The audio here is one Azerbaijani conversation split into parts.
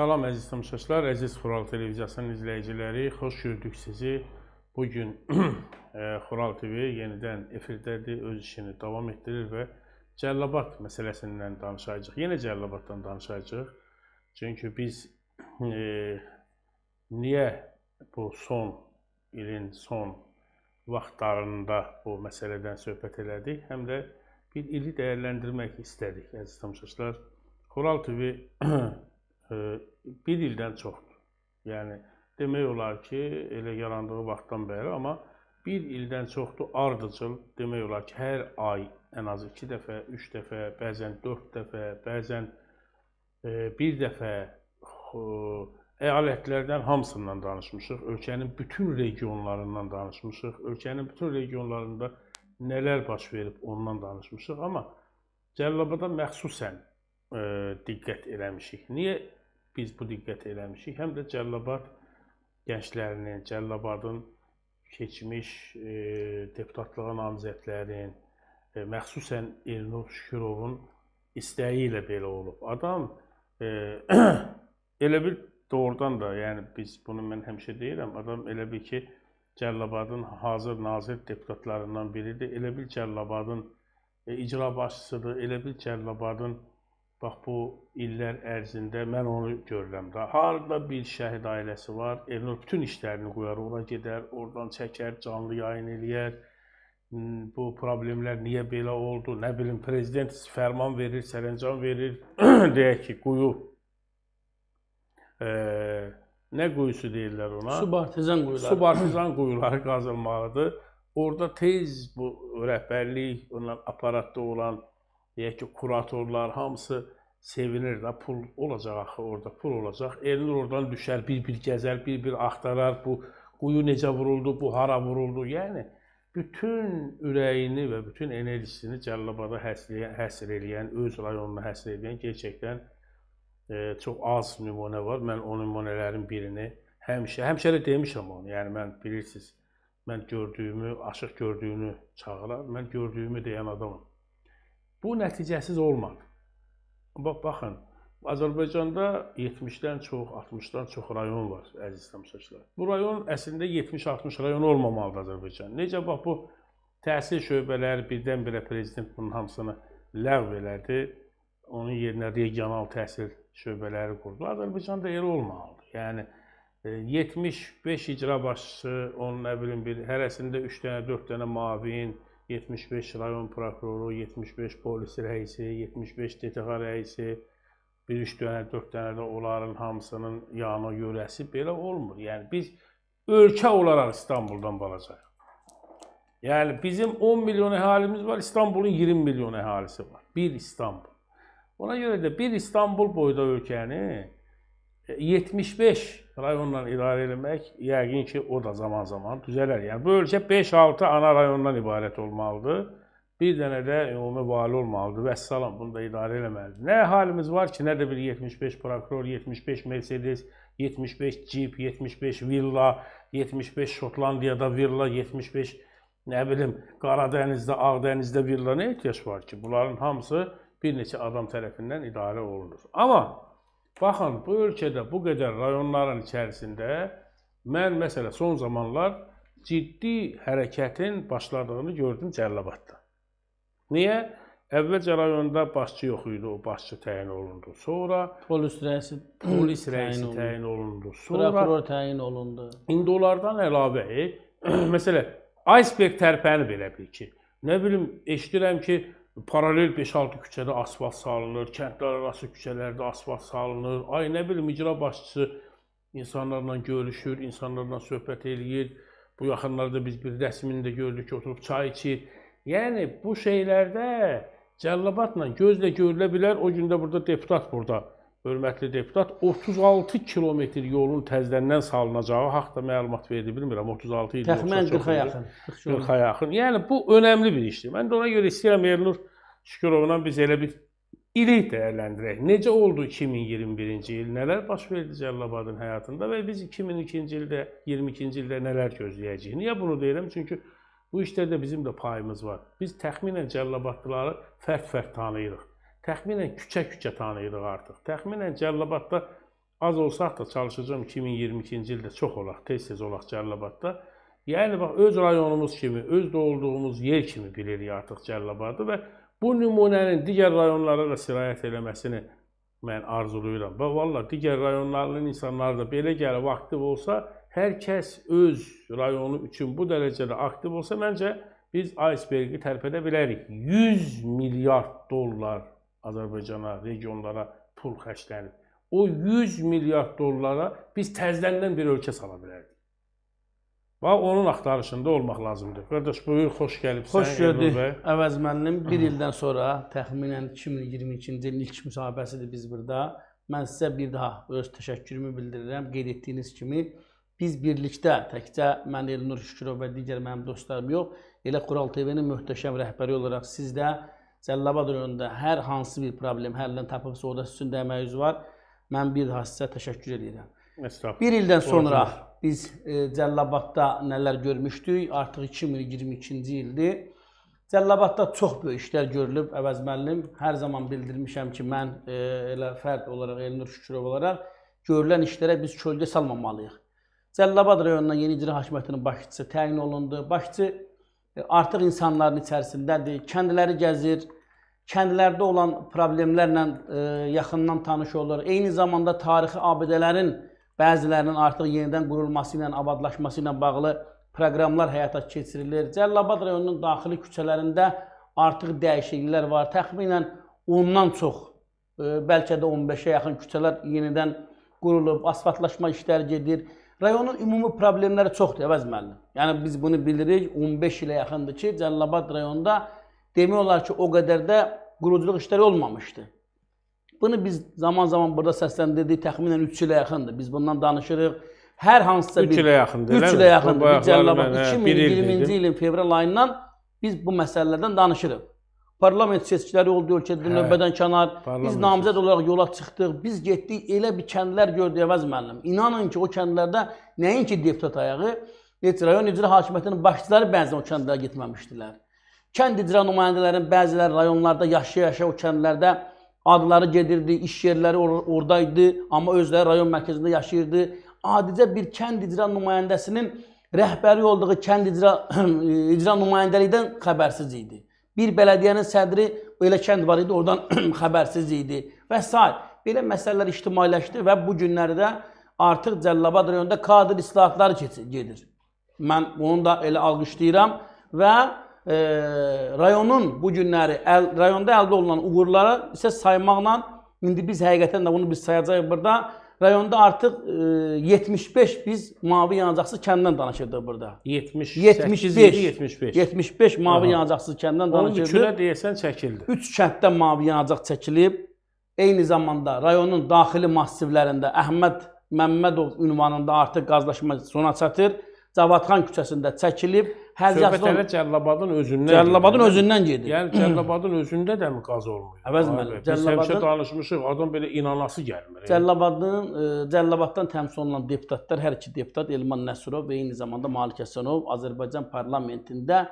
Salam əziz tamaşaçılar, əziz Xural televiziyasının izləyiciləri, xoş gördük sizi. Bu gün e, Xural TV yenidən efirdədir, öz işini davam etdirir və Cəllabad məsələsindən danışacağıq. Yenə Cəllabaddan danışacağıq. Çünki biz e, niyə bu son ilin son vaxtlarında bu məsələdən söhbət elədik, həm də bir ili dəyərləndirmək istədik əziz tamaşaçılar. Xural TV bir ildən çoxdur. Yəni, demək olar ki, elə yarandığı vaxtdan bəri, amma bir ildən çoxdur ardıcıl, demək olar ki, hər ay ən az iki dəfə, üç dəfə, bəzən dörd dəfə, bəzən e, bir dəfə e, əyalətlərdən hamısından danışmışıq, ölkənin bütün regionlarından danışmışıq, ölkənin bütün regionlarında nələr baş verib ondan danışmışıq, amma Cəlilabada məxsusən e, diqqət eləmişik. Niyə? biz bu diqqət eləmişik. Həm də Cəllabad gənclərinin, Cəllabadın keçmiş e, deputatlığa namizədlərin, e, məxsusən Elnur Şükürovun istəyi ilə belə olub. Adam e, elə bir doğrudan da, yəni biz bunu mən həmişə deyirəm, adam elə bir ki, Cəllabadın hazır nazir deputatlarından biridir. Elə bil Cəllabadın e, icra başçısıdır. Elə bil Cəllabadın e, Bax, bu illər ərzində mən onu görürəm də. Harada bir şəhid ailəsi var, Elnur bütün işlərini qoyar, ora gedər, oradan çəkər, canlı yayın eləyər. Bu problemlər niyə belə oldu? Nə bilim, prezident fərman verir, sərəncam verir, deyək ki, quyu. E, nə quyusu deyirlər ona? Subartizan quyuları. Subartizan quyuları qazılmalıdır. Orada tez bu rəhbərlik, aparatda olan deyək ki, kuratorlar hamısı sevinir də, pul olacaq axı orada, pul olacaq. Elnur oradan düşər, bir-bir gəzər, bir-bir axtarar, bu quyu necə vuruldu, bu hara vuruldu. Yəni bütün ürəyini və bütün enerjisini Cəlilabada həsr həsr eləyən, öz rayonunu həsr eləyən gerçəkdən e, çox az nümunə var. Mən o nümunələrin birini həmişə, həmişə də demişəm onu. Yəni mən bilirsiniz, mən gördüyümü, aşıq gördüyünü çağırar, mən gördüyümü deyən adamam. Bu nəticəsiz olmadı. Bax, baxın, Azərbaycanda 70-dən çox, 60-dan çox rayon var, əziz tamaşaçılar. Bu rayon əslində 70-60 rayon olmamalıdır Azərbaycan. Necə bax bu təhsil şöbələri birdən-birə prezident bunun hamısını ləğv elədi. Onun yerinə regional təhsil şöbələri qurdu. Azərbaycanda elə olmalıdır. Yəni 75 e, icra başçısı, onun nə bilim bir hərəsində 3 dənə, 4 dənə mavi 75 rayon prokuroru, 75 polis rəisi, 75 DTX rəisi, bir üç dənə, dörd dənə də onların hamısının yanı yörəsi belə olmur. Yəni biz ölkə olaraq İstanbuldan balacağıq. Yəni bizim 10 milyon əhalimiz var, İstanbulun 20 milyon əhalisi var. Bir İstanbul. Ona görə də bir İstanbul boyda ölkəni 75 rayonla idarə etmək yəqin ki, o da zaman-zaman düzələr. Yəni bu ölkə 5-6 ana rayondan ibarət olmalıdır. Bir dənə də ümumi yəni, vali olmalıdır. Vəssalam, bunu da idarə etməlidir. Nə halimiz var ki, nə də bir 75 prokuror, 75 Mercedes, 75 Jeep, 75 villa, 75 Şotlandiyada villa, 75 nə bilim Qaradənizdə, Ağdənizdə villa nə ehtiyac var ki? Bunların hamısı bir neçə adam tərəfindən idarə olunur. Amma Baxın, bu ölkədə bu qədər rayonların içərisində mən məsələn son zamanlar ciddi hərəkətin başladığını gördüm Cəlilabadda. Niyə? Əvvəlcə rayonda başçı yox idi, o başçı təyin olundu. Sonra polis rəisi, polis rəisi təyin, təyin olundu. Sonra prokuror təyin olundu. İndi onlardan əlavə, məsələn, iceberg tərpəni belə bil ki, nə bilim, eşidirəm ki, paralel 5-6 küçədə asfalt salınır, kəndlər arası küçələrdə asfalt salınır. Ay nə bilim icra başçısı insanlarla görüşür, insanlarla söhbət eləyir. Bu yaxınlarda biz bir rəsmini də gördük ki, oturub çay içir. Yəni bu şeylərdə cəllabatla gözlə görülə bilər. O gün də burada deputat burada, hörmətli deputat 36 kilometr yolun təzədən salınacağı haqqında məlumat verdi, bilmirəm 36 il. Təxminən 40-a yaxın. 40-a yaxın. Yəni bu önəmli bir işdir. Mən də ona görə istəyirəm Ernur Şükürovla biz elə bir ilik dəyərləndirək. Necə oldu 2021-ci il? Nələr baş verdi Cəlilabadın həyatında və biz 2002-ci ildə, 22-ci ildə nələr gözləyəcəyik? Niyə bunu deyirəm? Çünki bu işlərdə bizim də payımız var. Biz təxminən Cəlilabadlıları fərd-fərd tanıyırıq. Təxminən küçə-küçə tanıyırıq artıq. Təxminən Cəlilabadda az olsaq da çalışacağam 2022-ci ildə çox olaq, tez-tez olaq Cəlilabadda. Yəni bax öz rayonumuz kimi, öz doğulduğumuz yer kimi bilirik artıq Cəlilabadı və Bu nümunənin digər rayonlara da sirayət eləməsini mən arzulayıram. Və valla digər rayonların insanları da belə gəlib aktiv olsa, hər kəs öz rayonu üçün bu dərəcədə aktiv olsa, məncə biz icebergi tərpədə bilərik. 100 milyard dollar Azərbaycana, regionlara pul xərclənib. O 100 milyard dollara biz təzədən bir ölkə sala bilərik. Və onun axtarışında olmaq lazımdır. Qardaş, buyur, xoş gəlibsən. Xoş gördük. Əvəzmənlinin 1 ildən sonra, təxminən 2022-ci ilin ilk müsahibəsidir biz burada. Mən sizə bir daha öz təşəkkürümü bildirirəm. Qeyd etdiyiniz kimi, biz birlikdə təkcə mən Elnur Şükürov və digər mənim dostlarım yox, elə Qural TV-nin möhtəşəm rəhbəri olaraq siz də Cəllabad rayonunda hər hansı bir problem həllini tapıbsa, orada sizin də əməyiniz var. Mən bir daha sizə təşəkkür edirəm. Bir ildən sonra Orada. biz e, Cəllabadda nələr görmüşdük? Artıq 2022-ci ildir. Cəllabadda çox böyük işlər görülüb əvəz müəllim. Hər zaman bildirmişəm ki, mən e, elə fərd olaraq Elnur Şükürov olaraq görülən işlərə biz kölgə salmamalıyıq. Cəllabad rayonundan yeni icra hakimiyyətinin başçısı təyin olundu. Başçı e, artıq insanların içərisindədir. Kəndləri gəzir, kəndlərdə olan problemlərlə yaxından tanış olur. Eyni zamanda tarixi abidələrin bəzilərinin artıq yenidən qurulması ilə, abadlaşması ilə bağlı proqramlar həyata keçirilir. Cəllabad rayonunun daxili küçələrində artıq dəyişikliklər var. Təxminən ondan çox, e, bəlkə də 15-ə yaxın küçələr yenidən qurulub, asfaltlaşma işləri gedir. Rayonun ümumi problemləri çoxdur, əvəz müəllim. Yəni biz bunu bilirik, 15 ilə yaxındır ki, Cəllabad rayonunda demək olar ki, o qədər də quruculuq işləri olmamışdı. Bunu biz zaman-zaman burada səsləndirdik, təxminən 3 ilə yaxındır. Biz bundan danışırıq. Hər hansısa bir 3 ilə yaxındır. 3 ilə yaxındır. Hə, bir Cəlilabad 2020-ci ilin fevral ayından biz bu məsələlərdən danışırıq. Parlament seçkiləri oldu ölkədə hə, növbədən kənar. Biz namizəd olaraq yola çıxdıq. Biz getdik, elə bir kəndlər gördük əvəz müəllim. İnanın ki, o kəndlərdə nəinki deputat ayağı, heç rayon icra hakimiyyətinin başçıları bəzən o kəndlərə getməmişdilər. Kənd icra nümayəndələrinin bəziləri rayonlarda yaşaya-yaşaya o kəndlərdə Adları gedirdi, iş yerləri or oradaydı, amma özləri rayon mərkəzində yaşayırdı. Adicə bir kənd icra nümayəndəsinin rəhbəri olduğu kənd icra, e, icra nümayəndəlikdən xəbərsiz idi. Bir bələdiyənin sədri belə kənd var idi, oradan xəbərsiz idi və s. Belə məsələlər ictimailəşdi və bu günlərdə artıq Cəllabad rayonunda kadr islahatları gedir. Mən bunu da elə alqışlayıram və e, rayonun bu günləri, əl, rayonda əldə olunan uğurları isə saymaqla, indi biz həqiqətən də bunu biz sayacağıq burada, rayonda artıq e, 75 biz mavi yanacaqsız kənddən danışırdıq burada. 70 75 75. 75 mavi Aha. yanacaqsız kənddən danışırdıq. Onun üçünə deyəsən çəkildi. 3 kənddə mavi yanacaq çəkilib. Eyni zamanda rayonun daxili massivlərində Əhməd Məmmədov ünvanında artıq qazlaşma sona çatır. Cavadxan küçəsində çəkilib. Hərcəsiz Söhbət hələ Cəllabadın özündən. Cəllabadın gedir. özündən yəni gedir. Yəni hmm. Cəllabadın özündə də mi qaz olmayıb? Əvəz müəllim, Cəllabadın həmişə danışmışıq, adam belə inanası gəlmir. Yəni. Cəllabadın e, Cəllabaddan təmsil olunan deputatlar, hər iki deputat Elman Nəsrov və eyni zamanda Malik Həsənov Azərbaycan parlamentində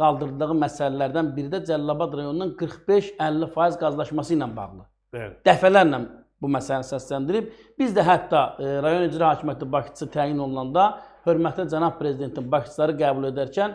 qaldırdığı məsələlərdən biri də Cəllabad rayonunun 45-50% qazlaşması ilə bağlı. Bəli. Dəfələrlə bu məsələni səsləndirib, biz də hətta e, rayon icra hakimiyyəti başçısı təyin olunanda hörmətli cənab prezidentin başçıları qəbul edərkən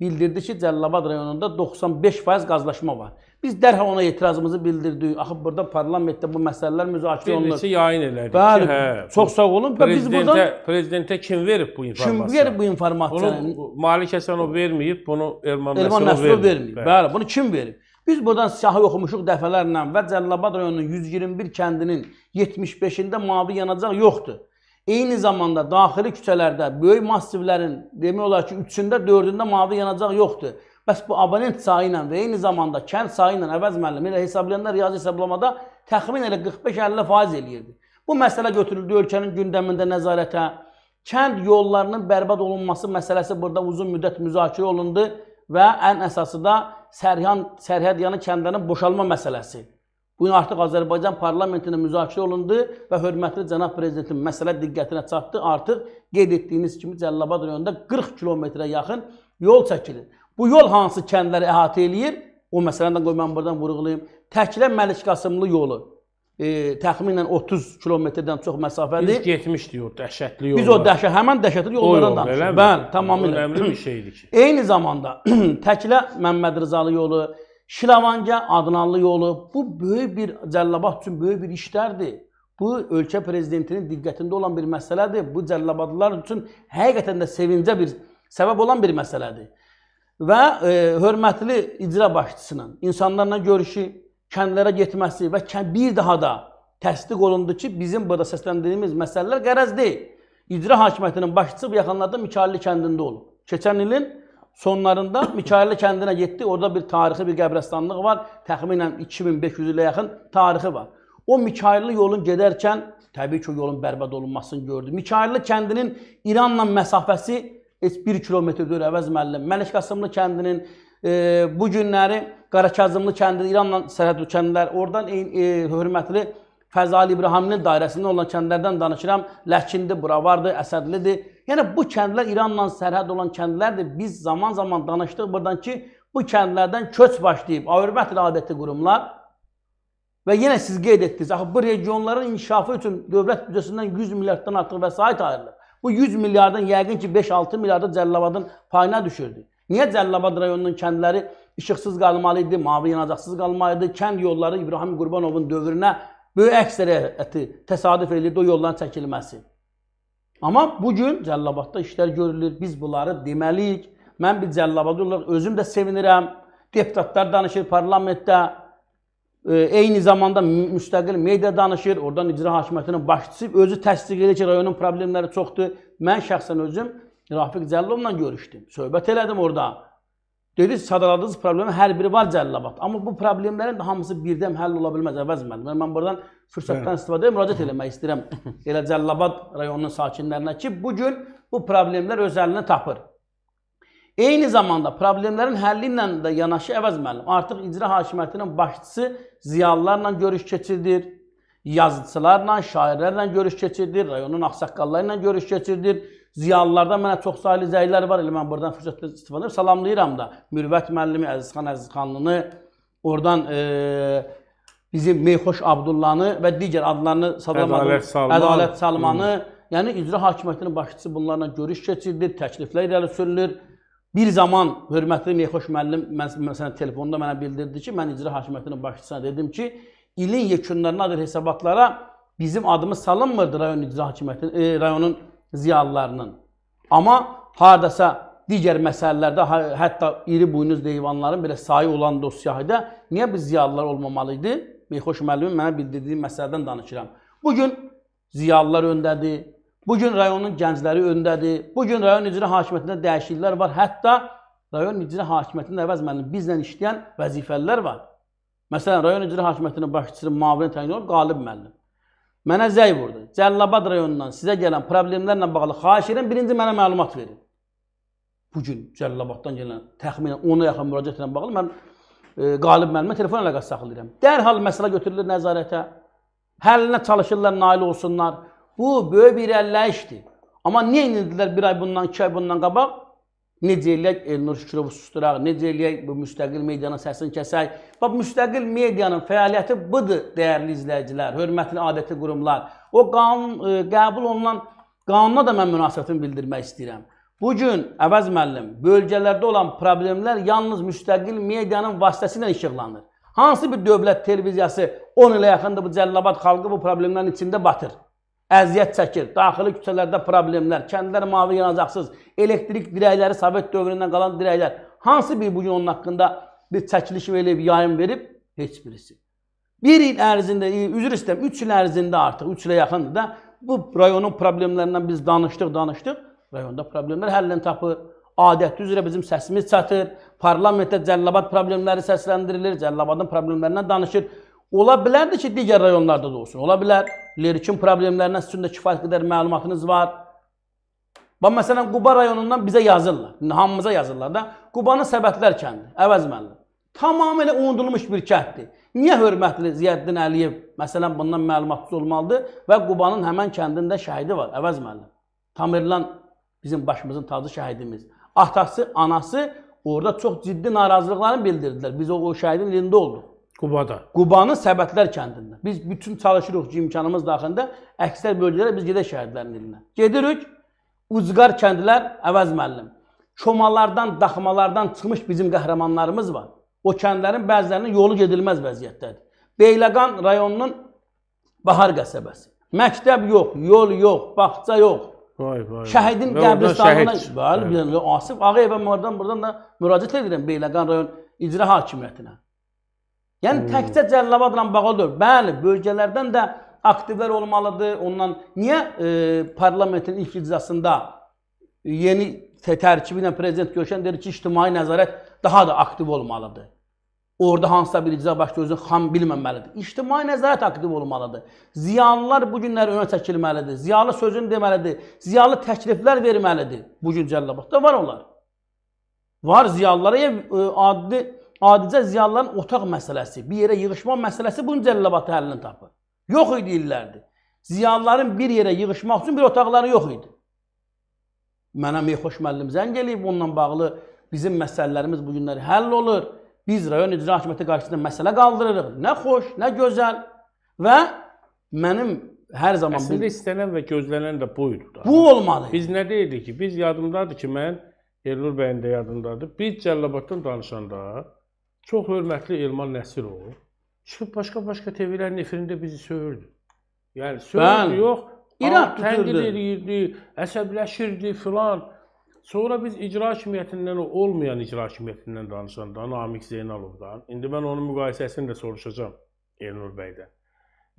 bildirdi ki, Cəllabad rayonunda 95% qazlaşma var. Biz dərhal ona etirazımızı bildirdik. Axı burada parlamentdə bu məsələlər müzakirə olunur. Bir neçə yayın elədik. Bəli, hə, çox sağ olun. Və biz buradan prezidentə kim verib bu informasiyanı? Kim verib bu informasiyanı? Bunu Malik Həsənov verməyib, bunu Elman Məsulov verməyib. verməyib. Bəli, bunu kim verib? Biz buradan siyahı oxumuşuq dəfələrlə və Cəllabad rayonunun 121 kəndinin 75-də mavi yanacaq yoxdur. Eyni zamanda daxili küçələrdə böyük massivlərin demək olar ki, üçündə, dördündə mavi yanacaq yoxdur. Bəs bu abonent sayı ilə və eyni zamanda kənd sayı ilə əvəz müəllimi ilə hesablayanda riyazi hesablamada təxmin elə 45-50% eləyirdi. Bu məsələ götürüldü ölkənin gündəmində nəzarətə. Kənd yollarının bərbad olunması məsələsi burada uzun müddət müzakirə olundu və ən əsası da Sərhyan, Sərhədyanı kəndlərin boşalma məsələsi. Bu gün artıq Azərbaycan parlamentində müzakirə olundu və hörmətli cənab prezidentin məsələ diqqətinə çatdı. Artıq qeyd etdiyiniz kimi Cəllabad rayonunda 40 kilometrə yaxın yol çəkilir. Bu yol hansı kəndləri əhatə eləyir? O məsələni də qoy mən buradan vurğulayım. Təklə Məlik Qasımlı yolu e, təxminən 30 kilometrdən çox məsafədir. Biz 70 diyor, dəhşətli yol. Biz o dəhşət, həmin dəhşətli yollardan danışırıq. Bəli, tamamilə. Önəmli bir şeydir ki. Eyni zamanda Təklə Məmməd Rızalı yolu, Şilavanca Adnanlı yolu bu böyük bir Cəllabad üçün böyük bir işlərdir. Bu ölkə prezidentinin diqqətində olan bir məsələdir. Bu Cəllabadlılar üçün həqiqətən də sevincə bir səbəb olan bir məsələdir. Və e, hörmətli icra başçısının insanlarla görüşü, kəndlərə getməsi və bir daha da təsdiq olundu ki, bizim burada səsləndirdiyimiz məsələlər qərəz deyil. İcra hakimiyyətinin başçısı bu yaxınlarda Mikalli kəndində olub. Keçən ilin Sonlarında Mikailli kəndinə getdi. Orada bir tarixi bir qəbrəstanlıq var. Təxminən 2500 ilə yaxın tarixi var. O Mikailli yolun gedərkən təbii ki, o yolun bərbad olunmasını gördü. Mikailli kəndinin İranla məsafəsi heç 1 kilometrdir əvəz müəllim. Məlik Qasımlı kəndinin e, bu günləri Qarakazımlı kəndi, İranla sərhədli kəndlər, oradan e, e, hörmətli Fəzali İbrahimlinin dairəsində olan kəndlərdən danışıram. Ləkindi bura vardı, Əsədlidir. Yəni bu kəndlər İranla sərhəd olan kəndlərdir. Biz zaman-zaman danışdıq burdan ki, bu kəndlərdən köç başlayıb Avropa adəti qurumlar və yenə siz qeyd etdiniz, axı bu regionların inkişafı üçün dövlət büdcəsindən 100 milyarddan artıq vəsait ayrılır. Bu 100 milyardın yəqin ki 5-6 milyardı Cəlilabadın payına düşürdü. Niyə Cəlilabad rayonunun kəndləri işıqsız qalmalı idi, mavi yanacaqsız qalmalı idi? Kənd yolları İbrahim Qurbanovun dövrünə böyük əksəriyyəti təsadüf edildi o yolların çəkilməsi. Amma bu gün Cəlilabadda işlər görülür. Biz bunları deməliyik. Mən bir Cəlilabadlı olaraq özüm də sevinirəm. Deputatlar danışır parlamentdə. E, eyni zamanda müstəqil media danışır. Oradan icra hakimiyyətinin başçısı özü təsdiq edir ki, rayonun problemləri çoxdur. Mən şəxsən özüm Rafiq Cəlilobla görüşdüm. Söhbət elədim orada. Deyirik, sadaladığınız problem hər biri var Cəlilabad. Amma bu problemlərin də hamısı birdən həll ola bilməz, əvəzməli. Mən, yəni mən buradan fürsətdən istifadə edib müraciət eləmək istəyirəm elə Cəlilabad rayonunun sakinlərinə ki, bu gün bu problemlər öz əlini tapır. Eyni zamanda problemlərin həlli ilə də yanaşı əvəz müəllim, artıq icra hakimiyyətinin başçısı ziyalılarla görüş keçirdir, yazıçılarla, şairlərlə görüş keçirdir, rayonun ağsaqqalları ilə görüş keçirdir, ziyalılardan mənə çoxsaylı zəylər var, elə mən buradan fürsət istifadə edirəm. Salamlayıram da Mürvət müəllimi, Əzizxan Əzizxanlını, oradan e, bizim Meyxoş Abdullanı və digər adlarını sadalamadım. Ədalət Salman. Ədalət Salmanı. Hı. Yəni icra hakimiyyətinin başçısı bunlarla görüş keçirilir, təkliflər irəli sürülür. Bir zaman hörmətli Meyxoş müəllim mən, məsələn telefonda mənə bildirdi ki, mən icra hakimiyyətinin başçısına dedim ki, ilin yekunlarına dair hesabatlara bizim adımız salınmırdı rayon icra hakimiyyətinin, e, rayonun ziyalılarının. Amma hardasa digər məsələlərdə, hətta iri buynuz heyvanların belə sayı olan dosyada niyə biz ziyalılar olmamalı idi? Beyxoş müəllimin mənə bildirdiyi məsələdən danışıram. Bugün ziyalılar öndədir, bugün rayonun gəncləri öndədir, bugün rayon icra hakimiyyətində dəyişikliklər var, hətta rayon icra hakimiyyətinin əvəz müəllim bizlə işləyən vəzifəlilər var. Məsələn, rayon icra hakimiyyətinin başçısının müavini təyin olub Qalib müəllim. Mənə zəy vurdu. Cəllabad rayonundan sizə gələn problemlərlə bağlı xahiş edirəm, birinci mənə məlumat verin. Bugün Cəllabaddan gələn təxminən 10-a yaxın müraciətlə bağlı mən e, qalib müəllimə telefon əlaqəsi saxlayıram. Dərhal məsələ götürülür nəzarətə. Həllinə çalışırlar, nail olsunlar. Bu böyük bir əlləşdir. Amma niyə indilər bir ay bundan, iki ay bundan qabaq? Necə eləyək Elnur Şükürovu susturaq, necə eləyək bu müstəqil medianın səsini kəsək. Bax, müstəqil medianın fəaliyyəti budur, dəyərli izləyicilər, hörmətli adəti qurumlar. O qanun, ə, e, qəbul olunan qanuna da mən münasibətimi bildirmək istəyirəm. Bugün, əvəz müəllim, bölgələrdə olan problemlər yalnız müstəqil medianın vasitəsilə işıqlanır. Hansı bir dövlət televiziyası 10 ilə yaxındır bu Cəllabad xalqı bu problemlərin içində batır? əziyyət çəkir. Daxili küçələrdə problemlər, kəndlər mavi yanacaqsız, elektrik dirəkləri Sovet dövründən qalan dirəklər. Hansı bir bugün onun haqqında bir çəkiliş verib, yayım verib? Heç birisi. Bir il ərzində, e, üzr istəyirəm, 3 il ərzində artıq, 3 ilə yaxındır da bu rayonun problemlərindən biz danışdıq, danışdıq. Rayonda problemlər həllini tapır. Adəti üzrə bizim səsimiz çatır. Parlamentdə Cəllabad problemləri səsləndirilir. Cəllabadın problemlərindən danışır. Ola bilərdi ki, digər rayonlarda da olsun. Ola bilər. Lerik'in problemlərinə sizin də kifayət qədər məlumatınız var. Bax, məsələn, Quba rayonundan bizə yazırlar. Hamımıza yazırlar da. Qubanın Səbətlər kəndi, əvəzməlli. Tamamilə unudulmuş bir kənddir. Niyə hörmətli Ziyəddin Əliyev, məsələn, bundan məlumatsız olmalıdır və Qubanın həmən kəndində şəhidi var, əvəzməlli. Tamirlan bizim başımızın tacı şəhidimiz. Atası, anası orada çox ciddi narazılıqlarını bildirdilər. Biz o, o şəhidin lində olduq. Qubada. Qubanın Səbətlər kəndində. Biz bütün çalışırıq ki, imkanımız daxilində əksər bölgələrə biz gedək şəhidlərin ilinə. Gedirik Ucqar kəndlər əvəz müəllim. Komalardan, daxmalardan çıxmış bizim qəhrəmanlarımız var. O kəndlərin bəzilərinin yolu gedilməz vəziyyətdədir. Beyləqan rayonunun Bahar qəsəbəsi. Məktəb yox, yol yox, bağça yox. Vay vay. Şəhidin qəbristanlığına, bəli, Asif Ağayev oradan buradan da müraciət edirəm Beyləqan rayon icra hakimiyyətinə. Yəni hmm. təkcə Cəlilabadla bağlı deyil. Bəli, bölgələrdən də aktivlər olmalıdır. Ondan niyə e, parlamentin ilk iclasında yeni tərkibi ilə prezident görüşən deyir ki, ictimai nəzarət daha da aktiv olmalıdır. Orada hansısa bir icra baş gözü xam bilməməlidir. İctimai nəzarət aktiv olmalıdır. Ziyalılar bu günləri önə çəkilməlidir. Ziyalı sözünü deməlidir. Ziyalı təkliflər verməlidir. Bu gün Cəlilabadda var onlar. Var ziyalılara ev, e, adlı adicə ziyanların otaq məsələsi, bir yerə yığışma məsələsi bunun cəlləbatı həllini tapır. Yox idi illərdir. Ziyanların bir yerə yığışmaq üçün bir otaqları yox idi. Mənə Meyxoş müəllim zəng eləyib, onunla bağlı bizim məsələlərimiz bu günləri həll olur. Biz rayon icra hakimiyyəti qarşısında məsələ qaldırırıq. Nə xoş, nə gözəl. Və mənim hər zaman Əslində biz... istənilən və gözlənilən də buydu da. Bu olmalı. Biz nə deyirdik ki, biz yadımdadır ki, mən Elnur bəyin də yadındadır. Biz Cəlilabaddan danışanda Çox hörmətli Elman Nəsiroğlu çıxıb başqa-başqa TV-lərin efirində bizi söyürdü. Yəni söyürdü yox, İraq tənqid edirdi, əsəbləşirdi filan. Sonra biz icra hakimiyyətindən o olmayan icra hakimiyyətindən danışanda Namiq Zeynalovdan, indi mən onun müqayisəsini də soruşacağım Elnur bəydən.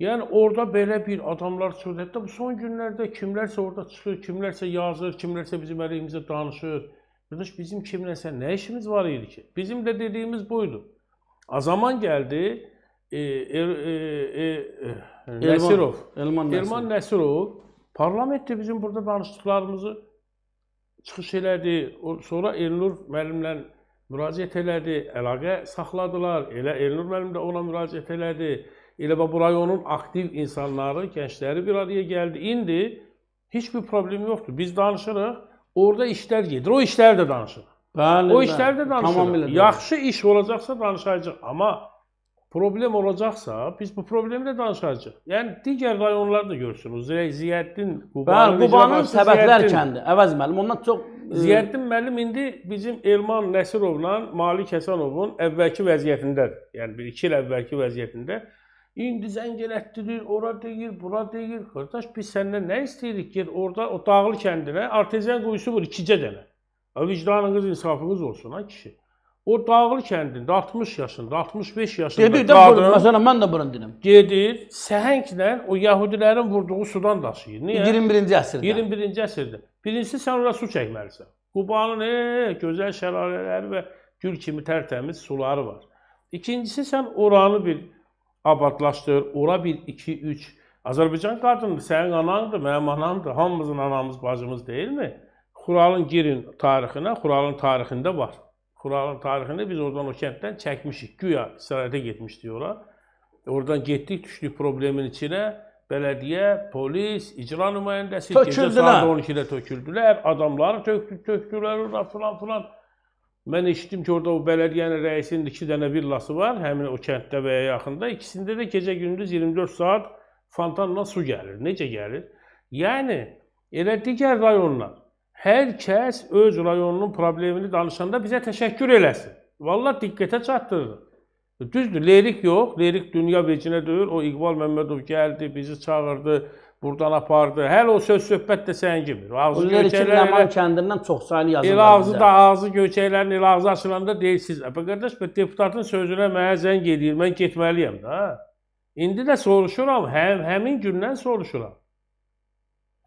Yəni orada belə bir adamlar çıxır. Hətta bu son günlərdə kimlərsə orada çıxır, kimlərsə yazır, kimlərsə bizim əleyhimizə danışır. Qardaş bizim kimləsə nə işimiz var idi ki? Bizim də dediyimiz buydu. A zaman gəldi e, er, e, e, e, e Nəsirov. Elman, Nəsirov. Elman Nəsirov parlamentdə bizim burada danışdıqlarımızı çıxış elədi. Sonra Elnur müəllimlə müraciət elədi, əlaqə saxladılar. Elə Elnur müəllim də ona müraciət elədi. Elə bu rayonun aktiv insanları, gəncləri bir araya gəldi. İndi heç bir problem yoxdur. Biz danışırıq. Orda işlər gedir. O işləri də danışır. Bəli. O işləri də danışır. Tamamilə. Yaxşı iş olacaqsa danışacağıq, amma problem olacaqsa biz bu problemi də danışacağıq. Yəni digər rayonlar da görsünüz. Ziyəddin Qubanın Bəli, Qubanın Səbətlər kəndi. Əvəz müəllim, ondan çox e, Ziyəddin müəllim indi bizim Elman Nəsirovla Malik Həsənovun əvvəlki vəziyyətindədir. Yəni 1-2 il əvvəlki vəziyyətində. İndi zəng elətdirir, ora deyir, bura deyir. Qardaş, biz səndən nə istəyirik? Get orada o dağlı kəndinə artezian quyusu var ikicə dənə. Vicdanınız, insafınız olsun ha kişi. O dağlı kəndində 60 yaşında, 65 yaşında Dedir, qadın. Məsələn, mən də burundinəm. Gedir, səhənglə o yəhudilərin vurduğu sudan daşıyır. Niyə? 21-ci əsrdə. 21-ci əsrdə. Birincisi sən ora su çəkməlisən. Qubanın e, gözəl şəlalələri və gül kimi tərtəmiz suları var. İkincisi sən oranı bir abadlaşdır, ora bir, iki, üç. Azərbaycan qadını sənin anandır, mənim anamdır, hamımızın anamız, bacımız deyilmi? Xuralın girin tarixinə, Xuralın tarixində var. Xuralın tarixində biz oradan o kənddən çəkmişik, güya istirahətə getmişdik ora. Oradan getdik, düşdük problemin içinə, bələdiyyə, polis, icra nümayəndəsi, gecə saat 12-də töküldülər, adamları tökdü, tökdülər, filan, filan. Mən eşitdim ki, orada o bələdiyyənin rəisinin iki dənə villası var, həmin o kənddə və ya yaxında. İkisində də gecə-gündüz 24 saat fontanla su gəlir. Necə gəlir? Yəni elə digər rayonlar hər kəs öz rayonunun problemini danışanda bizə təşəkkür eləsin. Vallah diqqətə çatdırır. Düzdür, lirik yox, lirik dünya vecinə deyir. O İqbal Məmmədov gəldi, bizi çağırdı. Buradan apardı. Hələ o söz-söhbət də sənin kimi. Ağzı Göçəklərlə Ləman kəndindən çoxsaylı yazılır. İlağızı da ağzı Göçəklərin ilağızı açılanda deyilsiz. Əpə qardaş, deputatın sözünə mənə zəng eləyir. Mən getməliyəm də. İndi də soruşuram, həm həmin gündən soruşuram.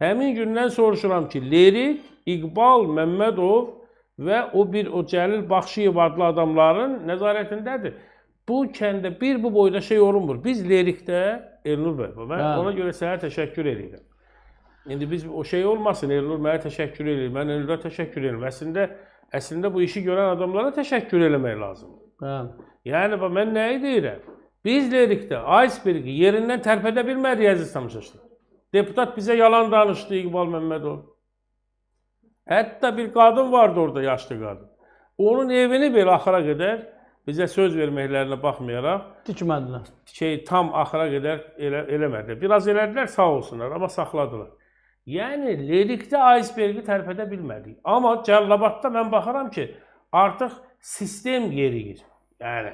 Həmin gündən soruşuram ki, Lerik, İqbal Məmmədov və o bir o Cəlil Baxşıyev adlı adamların nəzarətindədir. Bu kəndə bir bu boyda şey olunmur. Biz Lerikdə Elnur bəy, mən hə. ona görə sənə təşəkkür edirəm. İndi biz o şey olmasın, Elnur mənə təşəkkür edir, mən Elnura təşəkkür edirəm. Əslində əslində bu işi görən adamlara təşəkkür eləmək lazımdır. Hə. Yəni bax mən nəyi deyirəm? Biz dedikdə iceberg yerindən tərpədə bilmədi əziz tamaşaçılar. Deputat bizə yalan danışdı İqbal Məmmədov. Hətta bir qadın vardı orada, yaşlı qadın. Onun evini belə axıra qədər bizə söz verməklərinə baxmayaraq Tikmədilər. Şey tam axıra qədər elə, eləmədilər. Biraz elədilər, sağ olsunlar, amma saxladılar. Yəni lerikdə aysberqi tərpədə bilmədik. Amma Cəlilabadda mən baxıram ki, artıq sistem yeriyir. Yəni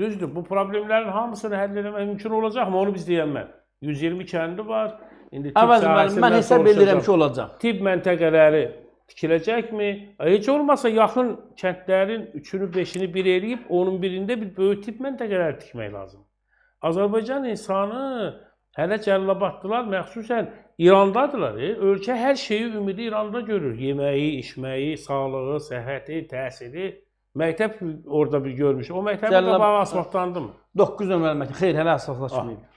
düzdür, bu problemlərin hamısını həll etmək mümkün olacaqmı? Onu biz deyəmməm. 120 kəndi var. İndi tibb Əvəz, mən, mən hesab edirəm ki, olacaq. Tibb məntəqələri tikiləcəkmi? E, heç olmasa yaxın kəndlərin 3-ünü, 5-ini bir eləyib, onun birində bir böyütüb məntəqələr tikmək lazım. Azərbaycan insanı hələ cəllabaddılar, məxsusən İrandadılar. E? Ölkə hər şeyi ümidi İranda görür. Yeməyi, içməyi, sağlığı, səhhəti, təhsili. Məktəb orada bir görmüş. O məktəbi Cəllab... də bağ asfaltlandı mı? 9 nömrəli məktəb. Xeyr, hələ asfaltlaşmayıb. Ah.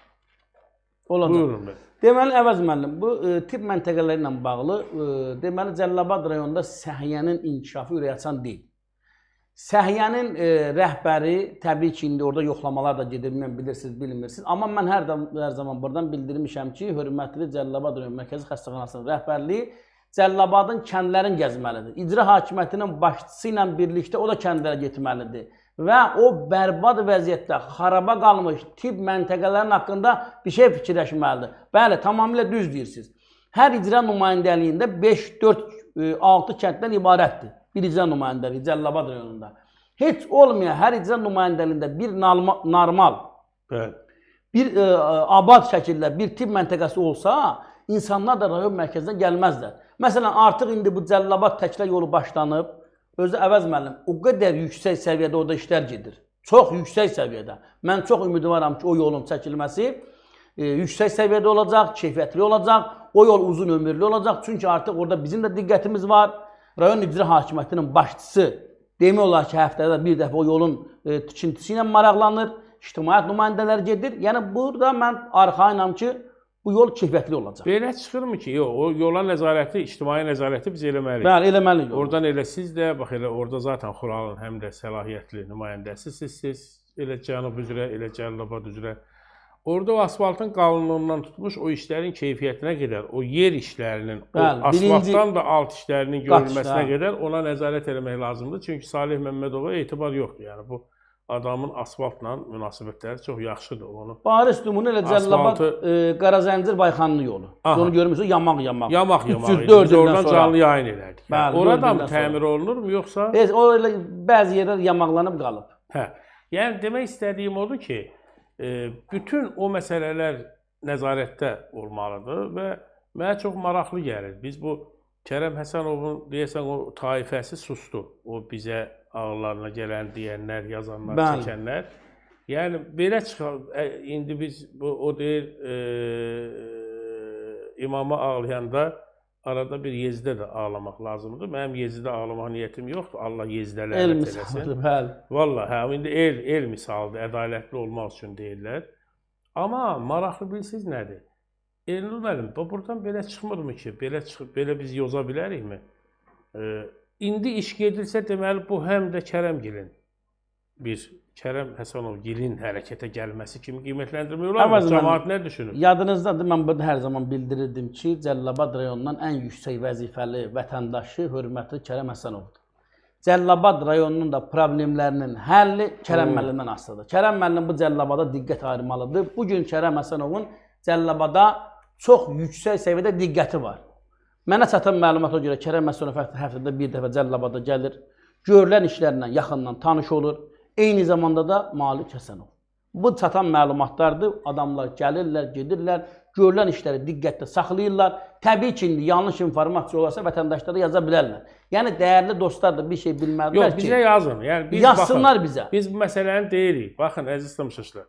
Olacaq. Buyurun bəy. Deməli Əvəz müəllim, bu e, tibb məntəqələri ilə bağlı e, deməli Cəlilabad rayonunda səhiyyənin inkişafı ürəyaçan deyil. Səhiyyənin e, rəhbəri təbii ki, indi orada yoxlamalar da gedir, bilmirəm, bilirsiniz, bilmirsiniz. Amma mən hər, hər zaman buradan bildirmişəm ki, hörmətli Cəlilabad rayon mərkəzi xəstəxanasının rəhbərliyi Cəlilabadın kəndlərin gəzməlidir. İcra hakimiyyətinin başçısı ilə birlikdə o da kəndlərə getməlidir və o bərbad vəziyyətdə xaraba qalmış tibb məntəqələrinin haqqında bir şey fikirləşməlidir. Bəli, tamamilə düz deyirsiniz. Hər icra nümayəndəliyində 5-4-6 e, kənddən ibarətdir. Bir icra nümayəndəliyi Cəllabad rayonunda. Heç olmayan hər icra nümayəndəliyində bir normal, Bəli. bir ə, e, abad şəkildə bir tibb məntəqəsi olsa, insanlar da rayon mərkəzinə gəlməzlər. Məsələn, artıq indi bu Cəllabad təklə yolu başlanıb Özü əvəz müəllim, o qədər yüksək səviyyədə orada işlər gedir. Çox yüksək səviyyədə. Mən çox ümidvaram ki, o yolun çəkilməsi e, yüksək səviyyədə olacaq, keyfiyyətli olacaq, o yol uzun ömürlü olacaq. Çünki artıq orada bizim də diqqətimiz var. Rayon İcra Hakimiyyətinin başçısı demək olar ki, həftədə bir dəfə o yolun e, tikintisi ilə maraqlanır, ictimaiyyət nümayəndələri gedir. Yəni burada mən arxayınam ki, bu yol keyfiyyətli olacaq. Belə çıxırmı ki, yox, o yola nəzarəti, ictimai nəzarəti biz eləməliyik. Bəli, eləməliyik. Oradan elə siz də, bax elə orada zaten Xuralın həm də səlahiyyətli nümayəndəsisiniz, elə cənub üzrə, elə Cəlilabad üzrə. Orda o asfaltın qalınlığından tutmuş o işlərin keyfiyyətinə qədər, o yer işlərinin, Bəli, o asfaltdan da alt işlərinin görülməsinə hə. qədər ona nəzarət eləmək lazımdır. Çünki Salih Məmmədova etibar yoxdur. Yəni bu adamın asfaltla münasibətləri çox yaxşıdır onu. Baris Dumun elə Cəlilabad e, Qarazəncir Bayxanlı yolu. Aha. Onu görmürsüz, yamaq yamaq. Yamaq yamaq. 304 ildən oradan sonra. canlı yayın elədik. Bəli, oradan mı təmir olunurmu yoxsa? Heç o elə bəzi yerlər yamaqlanıb qalıb. Hə. Yəni demək istədiyim odur ki, e, bütün o məsələlər nəzarətdə olmalıdır və mənə çox maraqlı gəlir. Biz bu Kərəm Həsənovun deyəsən o tayifəsi sustu. O bizə ağlarına gələn deyənlər, yazanlar, Bəli. çəkənlər. Yəni belə çıxar indi biz bu o deyir e, imama ağlayanda arada bir Yezidə də ağlamaq lazımdır. Mənim Yezidə ağlamaq niyyətim yoxdur. Allah Yezidə lənət eləsin. Bəli. Vallah, hə, indi el el misalıdır. Ədalətli olmaq üçün deyirlər. Amma maraqlı bilirsiz nədir? Elnur müəllim, bu buradan belə çıxmırmı ki, belə çıxıb belə biz yoza bilərikmi? E, İndi iş gedirsə, deməli, bu həm də Kərəmgilin bir Kərəm Həsənov gilin hərəkətə gəlməsi kimi qiymətləndirmək olar mı? Cəmaət nə düşünür? Yadınızdadır, mən bunu hər zaman bildirirdim ki, Cəllabad rayonundan ən yüksək vəzifəli vətəndaşı hörməti Kərəm Həsənovdur. Cəllabad rayonunun da problemlərinin həlli Kərəm müəllimdən asılıdır. Kərəm müəllim bu Cəllabada diqqət ayırmalıdır. Bu gün Kərəm Həsənovun Cəllabada çox yüksək səviyyədə diqqəti var. Mənə çatan məlumata görə Kərəm Məsudov həftədə bir dəfə Cəllabada gəlir, görülən işlərlə yaxından tanış olur, eyni zamanda da Malik Həsənov. Bu çatan məlumatlardır. Adamlar gəlirlər, gedirlər, görülən işləri diqqətdə saxlayırlar. Təbii ki, indi yanlış informasiya olarsa vətəndaşlara yaza bilərlər. Yəni dəyərli dostlar da bir şey bilməlidirlər Yox, ki. Yox, bizə yazın. Yəni biz yazsınlar baxın, bizə. Biz bu məsələni deyirik. Baxın əziz tamaşaçılar.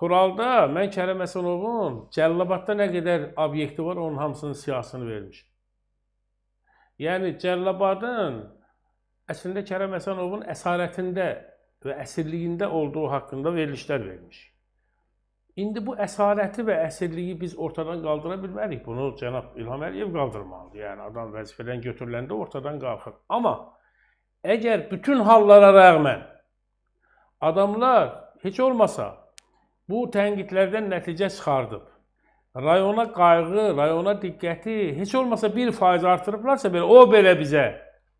Xuralda mən Kərəm Həsənovun Cəllabadda nə qədər obyekti var, onun hamısının siyasətini vermişəm. Yəni Cəlilabadın əslində Kərəm Həsənovun əsarətində və əsirliyində olduğu haqqında verilişlər vermiş. İndi bu əsarəti və əsirliyi biz ortadan qaldıra bilmərik. Bunu cənab İlham Əliyev qaldırmalıdır. Yəni adam vəzifədən götürüləndə ortadan qalxır. Amma əgər bütün hallara rəğmən adamlar heç olmasa bu tənqidlərdən nəticə çıxardıb rayona qayğı, rayona diqqəti heç olmasa 1% artırıblarsa belə o belə bizə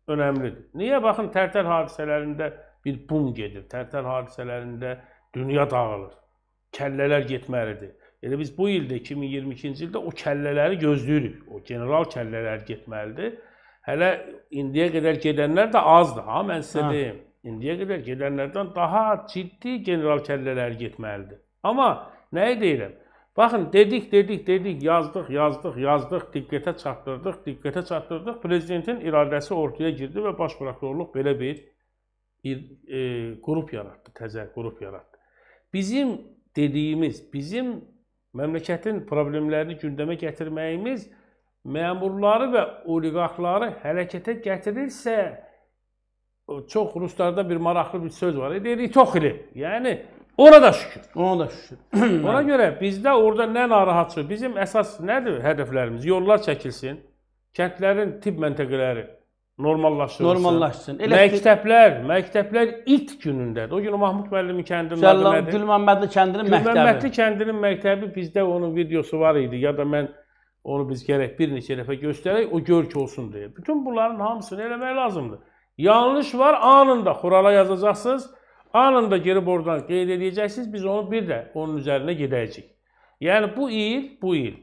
önəmlidir. Niyə baxın tərtər hadisələrində bir bum gedir. Tərtər hadisələrində dünya dağılır. Kəllələr getməlidir. Elə yəni biz bu ildə 2022-ci ildə o kəllələri gözləyirik. O general kəllələr getməlidir. Hələ indiyə qədər gedənlər də azdır ha mən sizə hə. deyim. İndiyə qədər gedənlərdən daha ciddi general kəllələr getməlidir. Amma nəyi deyirəm? Baxın, dedik, dedik, dedik, yazdıq, yazdıq, yazdıq, diqqətə çatdırdıq, diqqətə çatdırdıq. Prezidentin iradəsi ortaya girdi və baş prokurorluq belə bir e, qrup yaratdı, təzə qrup yaratdı. Bizim dediyimiz, bizim məmləkətin problemlərini gündəmə gətirməyimiz məmurları və oliqarxları hərəkətə gətirirsə, çox ruslarda bir maraqlı bir söz var. Deyir, itoxili. Yəni, Ona da şükür. Ona da şükür. Ona görə bizdə orada nə narahatçılıq, bizim əsas nədir hədəflərimiz? Yollar çəkilsin, kəndlərin tibb məntəqələri normallaşsın. Normallaşsın. Elə məktəblər, məktəblər ilk günündədir. O gün o Mahmud müəllimin kəndinin adı nədir? Gülməmmədli kəndinin məktəbi. Gülməmmədli kəndinin məktəbi bizdə onun videosu var idi. Ya da mən onu biz gərək bir neçə dəfə göstərək, o gör ki olsun deyə. Bütün bunların hamısını eləmək lazımdır. Yanlış var, anında xurala yazacaqsınız. Anında girib oradan qeyd edəcəksiniz, biz onu bir də onun üzərinə gedəcəyik. Yəni bu il, bu il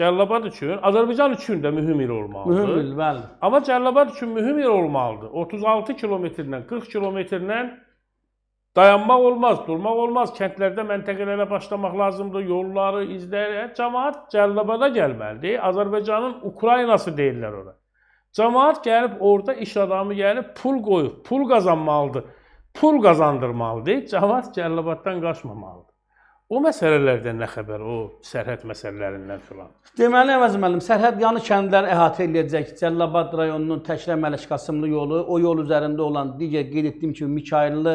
Cəllabad üçün, Azərbaycan üçün də mühüm il olmalıdır. Mühüm il, bəli. Amma Cəllabad üçün mühüm il olmalıdır. 36 kilometrdən 40 kilometrdən dayanmaq olmaz, durmaq olmaz. Kəndlərdə məntəqələrə başlamaq lazımdır. Yolları izləyir. E, Cəmaət Cəllabada gəlməlidir. Azərbaycanın Ukraynası deyirlər ona. Cəmaət gəlib orada iş adamı gəlib yəni pul qoyub, pul qazanmalıdır pul qazandırmalıdır, Cavad Cəlilabaddan qaçmamalıdır. O məsələlərdən nə xəbər o sərhəd məsələlərindən filan? Deməli əvəz müəllim, sərhəd yanı kəndləri əhatə edəcək. Cəlilabad rayonunun Təkrə Mələk Qasımlı yolu, o yol üzərində olan digər qeyd etdiyim kimi Mikayıllı,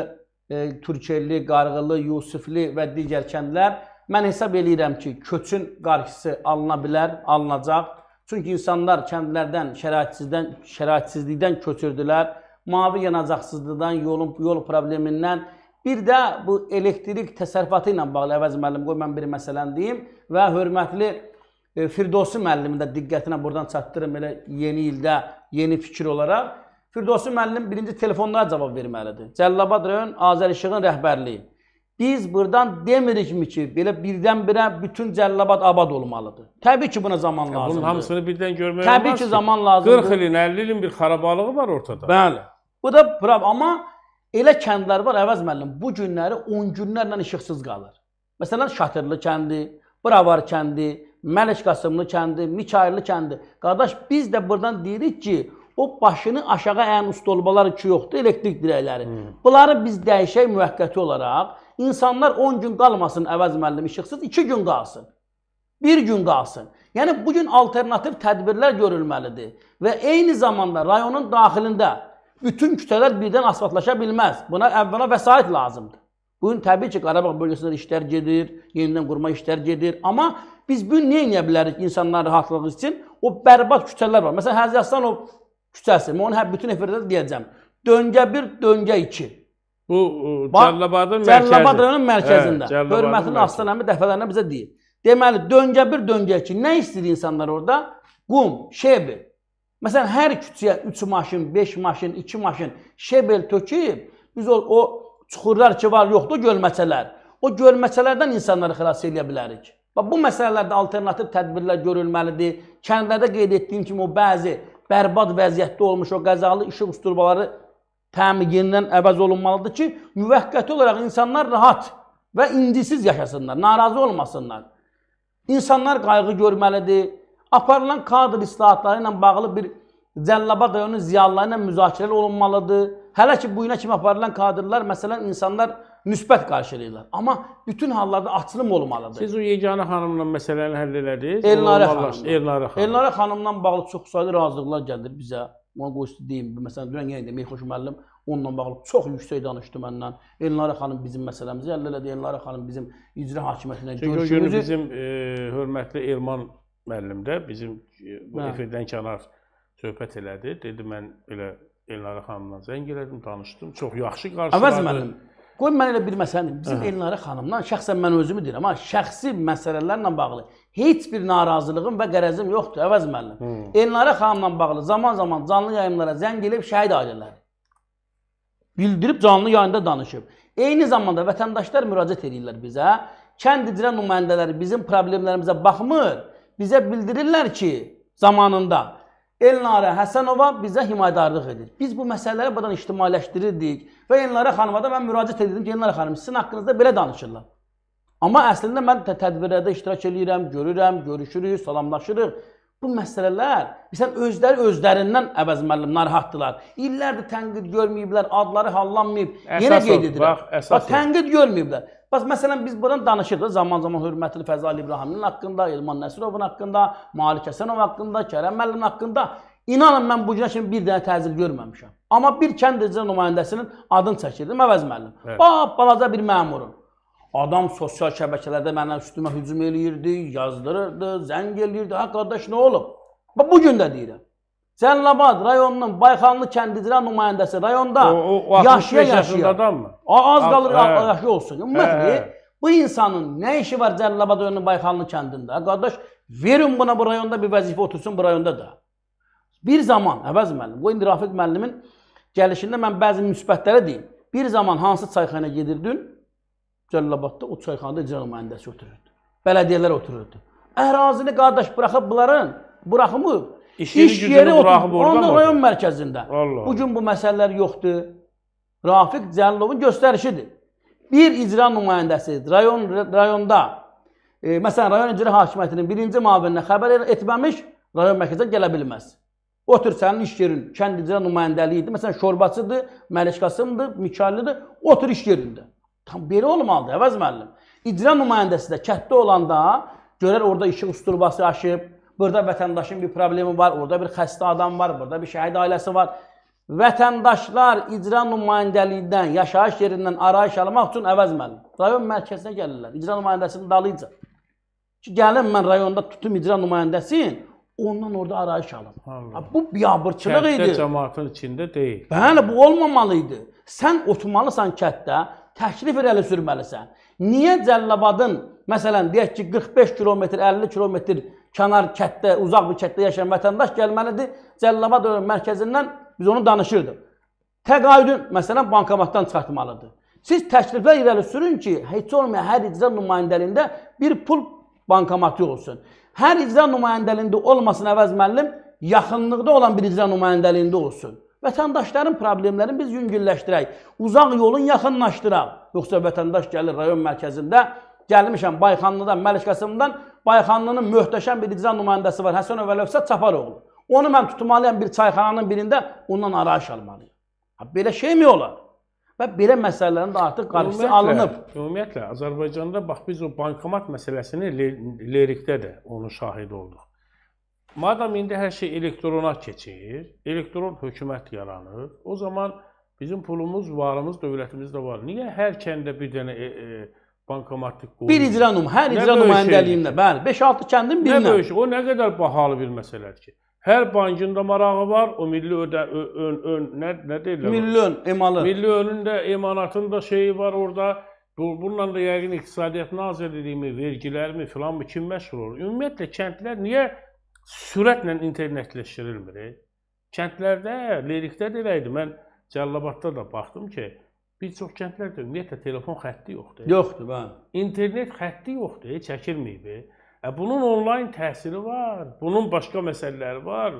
e, Türkelli, Qarğılı, Yusifli və digər kəndlər mən hesab eləyirəm ki, köçün qarşısı alına bilər, alınacaq. Çünki insanlar kəndlərdən şəraitsizlikdən şəraitsizlikdən köçürdülər mavi yanacaqsızlıqdan, yolun yol problemindən, bir də bu elektrik təsərrüfatı ilə bağlı əvəz müəllim qoy mən bir məsələni deyim və hörmətli e, Firdovsi müəllimin də diqqətinə buradan çatdırım elə yeni ildə yeni fikir olaraq. Firdovsi müəllim birinci telefonlara cavab verməlidir. Cəllabad rayon Azərişığın rəhbərliyi. Biz burdan demirikmi ki, belə birdən-birə bütün Cəllabad abad olmalıdır. Təbii ki, buna zaman lazımdır. Bunun hamısını birdən görmək olmaz. Təbii ki, zaman lazımdır. 40 ilin, 50 ilin bir xarabalığı var ortada. Bəli. Bu da brav. Amma elə kəndlər var Əvəz müəllim, bu günləri 10 günlərlə işıqsız qalır. Məsələn, Şatırlı kəndi, Bravar kəndi, Məlik Qasımlı kəndi, Mikayıllı kəndi. Qardaş, biz də buradan deyirik ki, o başını aşağı əyən ustolbalar ki yoxdur, elektrik dirəkləri. Hmm. Bunları biz dəyişək müvəqqəti olaraq. İnsanlar 10 gün qalmasın əvəz müəllim işıqsız, 2 gün qalsın. 1 gün qalsın. Yəni bu gün alternativ tədbirlər görülməlidir və eyni zamanda rayonun daxilində bütün küçələr birdən asfaltlaşa bilməz. Buna əvvəla vəsait lazımdır. Bu gün təbii ki, Qarabağ bölgəsində işlər gedir, yenidən qurma işlər gedir, amma biz bu gün nə edə bilərik insanların rahatlığı üçün? O bərbad küçələr var. Məsələn, Hacı Həsənov küçəsi. Mən onu hər bütün efirdə deyəcəm. Döngə 1, döngə 2. Bu e, Cəlilabadın mərkəzi. Cəlilabadın mərkəzində. Hə, Hörmətli Aslan əmi dəfələrlə bizə deyir. Deməli, döngə 1, döngə 2. Nə istəyir insanlar orada? Qum, şebi, Məsələn, hər küçəyə 3 maşın, 5 maşın, 2 maşın şebel töküb, biz o, o çuxurlar ki var, yoxdur gölməçələr. O gölməçələrdən insanları xilas edə bilərik. Bax, bu məsələlərdə alternativ tədbirlər görülməlidir. Kəndlərdə qeyd etdiyim kimi o bəzi bərbad vəziyyətdə olmuş o qəzalı işıq usturbaları təmin yenidən əvəz olunmalıdır ki, müvəqqəti olaraq insanlar rahat və indisiz yaşasınlar, narazı olmasınlar. İnsanlar qayğı görməlidir, aparılan kadr islahatları ilə bağlı bir Cəllaba rayonunun ziyalıları ilə müzakirələr olunmalıdır. Hələ ki, bu günə kimi aparılan kadrlar, məsələn, insanlar müsbət qarşılayırlar. Amma bütün hallarda açılım olmalıdır. Siz o yeganə xanımla məsələni həll elədiniz. Elnarə xanım. Elnarə xanım. Elnarə xanımla bağlı çox sayda razılıqlar gəlir bizə. Ona qoyusu deyim, məsələn, dünən yenə də Meyxoş müəllim onunla bağlı çox yüksək danışdı məndən. Elnarə xanım bizim məsələmizi həll elədi. Elnarə xanım bizim icra hakimiyyətinə görüşümüzü. Çünki o gün bizim e, hörmətli Elman müəllim də bizim e, bu hə. efirdən kənar söhbət elədi. Dedi mən elə Elnarə xanımla zəng elədim, tanışdım. Çox yaxşı qarşıladı. Əvəz müəllim. Qoy mən elə bir məsələni bizim hə. Elnarə xanımla şəxsən mən özümü deyirəm, amma şəxsi məsələlərlə bağlı heç bir narazılığım və qərəzim yoxdur, əvəz müəllim. Hmm. Elnarə xanımla bağlı zaman-zaman canlı yayımlara zəng eləyib şəhid ailələri bildirib canlı yayında danışıb. Eyni zamanda vətəndaşlar müraciət edirlər bizə. Kənd icra nümayəndələri bizim problemlərimizə baxmır bizə bildirirlər ki, zamanında Elnarə Həsənova bizə himayədarlıq edir. Biz bu məsələləri buradan ictimailəşdirirdik və Elnarə xanıma da mən müraciət edirdim ki, Elnarə xanım, sizin haqqınızda belə danışırlar. Amma əslində mən tədbirlərdə iştirak eləyirəm, görürəm, görüşürük, salamlaşırıq. Bu məsələlər, məsələn, özləri özlərindən əvəz müəllim narahatdırlar. İllərdir tənqid görməyiblər, adları hallanmayıb. Yenə qeyd edirəm. Bax, əsas bax, tənqid görməyiblər. Bax, məsələn, biz buradan danışırıq da zaman-zaman hörmətli Fəzal İbrahiminin haqqında, Elman Nəsirovun haqqında, Malik Həsənov haqqında, Kərəm müəllimin haqqında. İnanın, mən bu günə kimi bir dənə təzir görməmişəm. Amma bir kəndircə nümayəndəsinin adını çəkirdim, əvəz müəllim. Evet. Bax, balaca bir məmurun. Adam sosial şəbəkələrdə mənə üstümə hücum eləyirdi, yazdırırdı, zəng eləyirdi. Hə, qardaş, nə olub? Bax, bu gün də deyirəm. Cəlilabad rayonunun Bayxanlı kəndicilər nümayəndəsi rayonda yaşaya-yaşaya. Az qalır hə. yaşı olsun. Hə. Ümumiyyətlə, bu insanın nə işi var Cəlilabad rayonunun Bayxanlı kəndində? Qardaş, verin buna bu rayonda bir vəzifə otursun bu rayonda da. Bir zaman, əvəz müəllim, bu indi Rafiq müəllimin gəlişində mən bəzi müsbətlərə deyim. Bir zaman hansı çayxana gedirdin? Cəlilabadda o çayxanada icra nümayəndəsi otururdu. Bələdiyyələr otururdu. Ərazini qardaş buraxıb bunların, buraxımı İş yeri, iş yeri oturub, onda rayon mərkəzində. Allah. Bugün bu məsələlər yoxdur. Rafiq Cəllovun göstərişidir. Bir icra nümayəndəsi rayon rayonda e, məsələn rayon icra hakimiyyətinin birinci müavininə xəbər etməmiş rayon mərkəzinə gələ bilməz. Otur sənin iş yerin, kənd icra nümayəndəliyidir. Məsələn Şorbaçıdır, Məlik Qasımdır, Mikallidir. Otur iş yerində. Tam belə olmalıdır əvəz müəllim. İcra nümayəndəsi də kənddə olanda görər orada işıq usturbası aşıb, Burada vətəndaşın bir problemi var, orada bir xəstə adam var, burada bir şəhid ailəsi var. Vətəndaşlar icra nümayəndəliyindən, yaşayış yerindən arayiş almaq üçün əvəzməli. Rayon mərkəzinə gəlirlər, icra nümayəndəsinin dalıyca. Ki, gəlin mən rayonda tutum icra nümayəndəsiyim, ondan orada arayış alın. Allah. Bu biabırçılıq idi. Kətdə cəmaatın içində deyil. Bəli, bu olmamalı idi. Sən oturmalısan kətdə, təklif irəli sürməlisən. Niyə Cəllabadın, məsələn, deyək ki, 45 kilometr, 50 kilometr kənar kətdə, uzaq bir kətdə yaşayan vətəndaş gəlməlidir. Cəllabad mərkəzindən biz onu danışırdıq. Təqaüdün, məsələn, bankomatdan çıxartmalıdır. Siz təkliflər irəli sürün ki, heç olmayan hər icra nümayəndəlində bir pul bankomatı olsun. Hər icra nümayəndəlində olmasın əvəz müəllim, yaxınlıqda olan bir icra nümayəndəliyində olsun. Vətəndaşların problemlərini biz yüngülləşdirək, uzaq yolun yaxınlaşdıraq. Yoxsa vətəndaş gəlir rayon mərkəzində gəlmişəm Bayxanlıdan, Məlik Qasımdan. Bayxanlının möhtəşəm bir icra nümayəndəsi var, Həsənov Əlövsət Çaparoğlu. Onu mən tutmalıyam bir çayxananın birində, ondan araş almalıyam. Ha, belə şeymi olar? Və belə məsələlərin də artıq qarşısı alınıb. Ümumiyyətlə, Azərbaycanda bax biz o bankomat məsələsini lerikdə də onun şahidi olduq. Madam indi hər şey elektrona keçir, elektron hökumət yaranır, o zaman bizim pulumuz, varımız, dövlətimiz də var. Niyə hər kəndə bir dənə e, e, Bankomatlık qoyulur. Bir icra nümayəndə, hər icra nümayəndəliyində, bəli, 5-6 kəndin birinə. Nə böyük, o nə qədər bahalı bir məsələdir ki. Hər bankın da marağı var. O milli ödə ön ön nə nə deyirlər? Milli ön emalı. Milli önün də emanatın da şeyi var orada. Bu, bununla da yəqin iqtisadiyyat nazirliyimi, vergilərmi filanmı kim məşğul olur? Ümumiyyətlə kəndlər niyə sürətlə internetləşdirilmir? Eh? Kəndlərdə, Lerikdə də elə idi. Mən Cəlilabadda da baxdım ki, Bir çox kəndlərdə ümumiyyətlə telefon xətti yoxdur. Yoxdur, bəli. İnternet xətti yoxdur, çəkilməyib. E, bunun onlayn təsiri var, bunun başqa məsələləri var.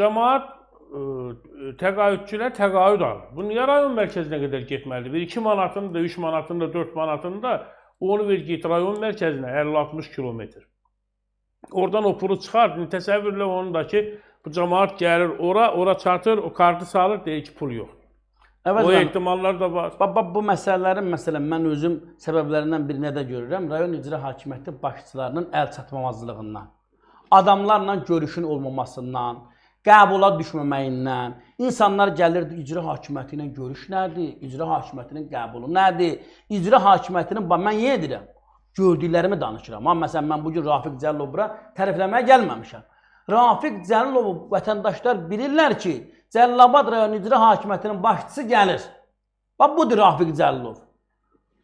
Cəmaət e, e, təqaüdçülər təqaüd alır. Bunu ya rayon mərkəzinə qədər getməlidir. 1-2 manatını da, 3 manatını da, 4 manatını da onu ver git rayon mərkəzinə 50-60 kilometr. Oradan o pulu çıxar, təsəvvürlə onun da ki, bu cəmaət gəlir ora, ora çatır, o kartı salır, deyir ki, pul yoxdur. Əvvəzən, o ehtimallar da var. Bax, bax bu məsələlərin məsələn mən özüm səbəblərindən birinə də görürəm. Rayon icra hakimiyyəti başçılarının əl çatmamazlığından, adamlarla görüşün olmamasından, qəbula düşməməyindən. İnsanlar gəlirdi icra hakimiyyəti ilə görüş nədir? İcra hakimiyyətinin qəbulu nədir? İcra hakimiyyətinin bax mən yenə deyirəm, gördüklərimi danışıram. Amma məsələn mən bu gün Rafiq Cəllov bura tərifləməyə gəlməmişəm. Rafiq Cəllovu vətəndaşlar bilirlər ki, Cəllabad rayon icra hakimiyyətinin başçısı gəlir. Bax budur Rafiq Cəllov.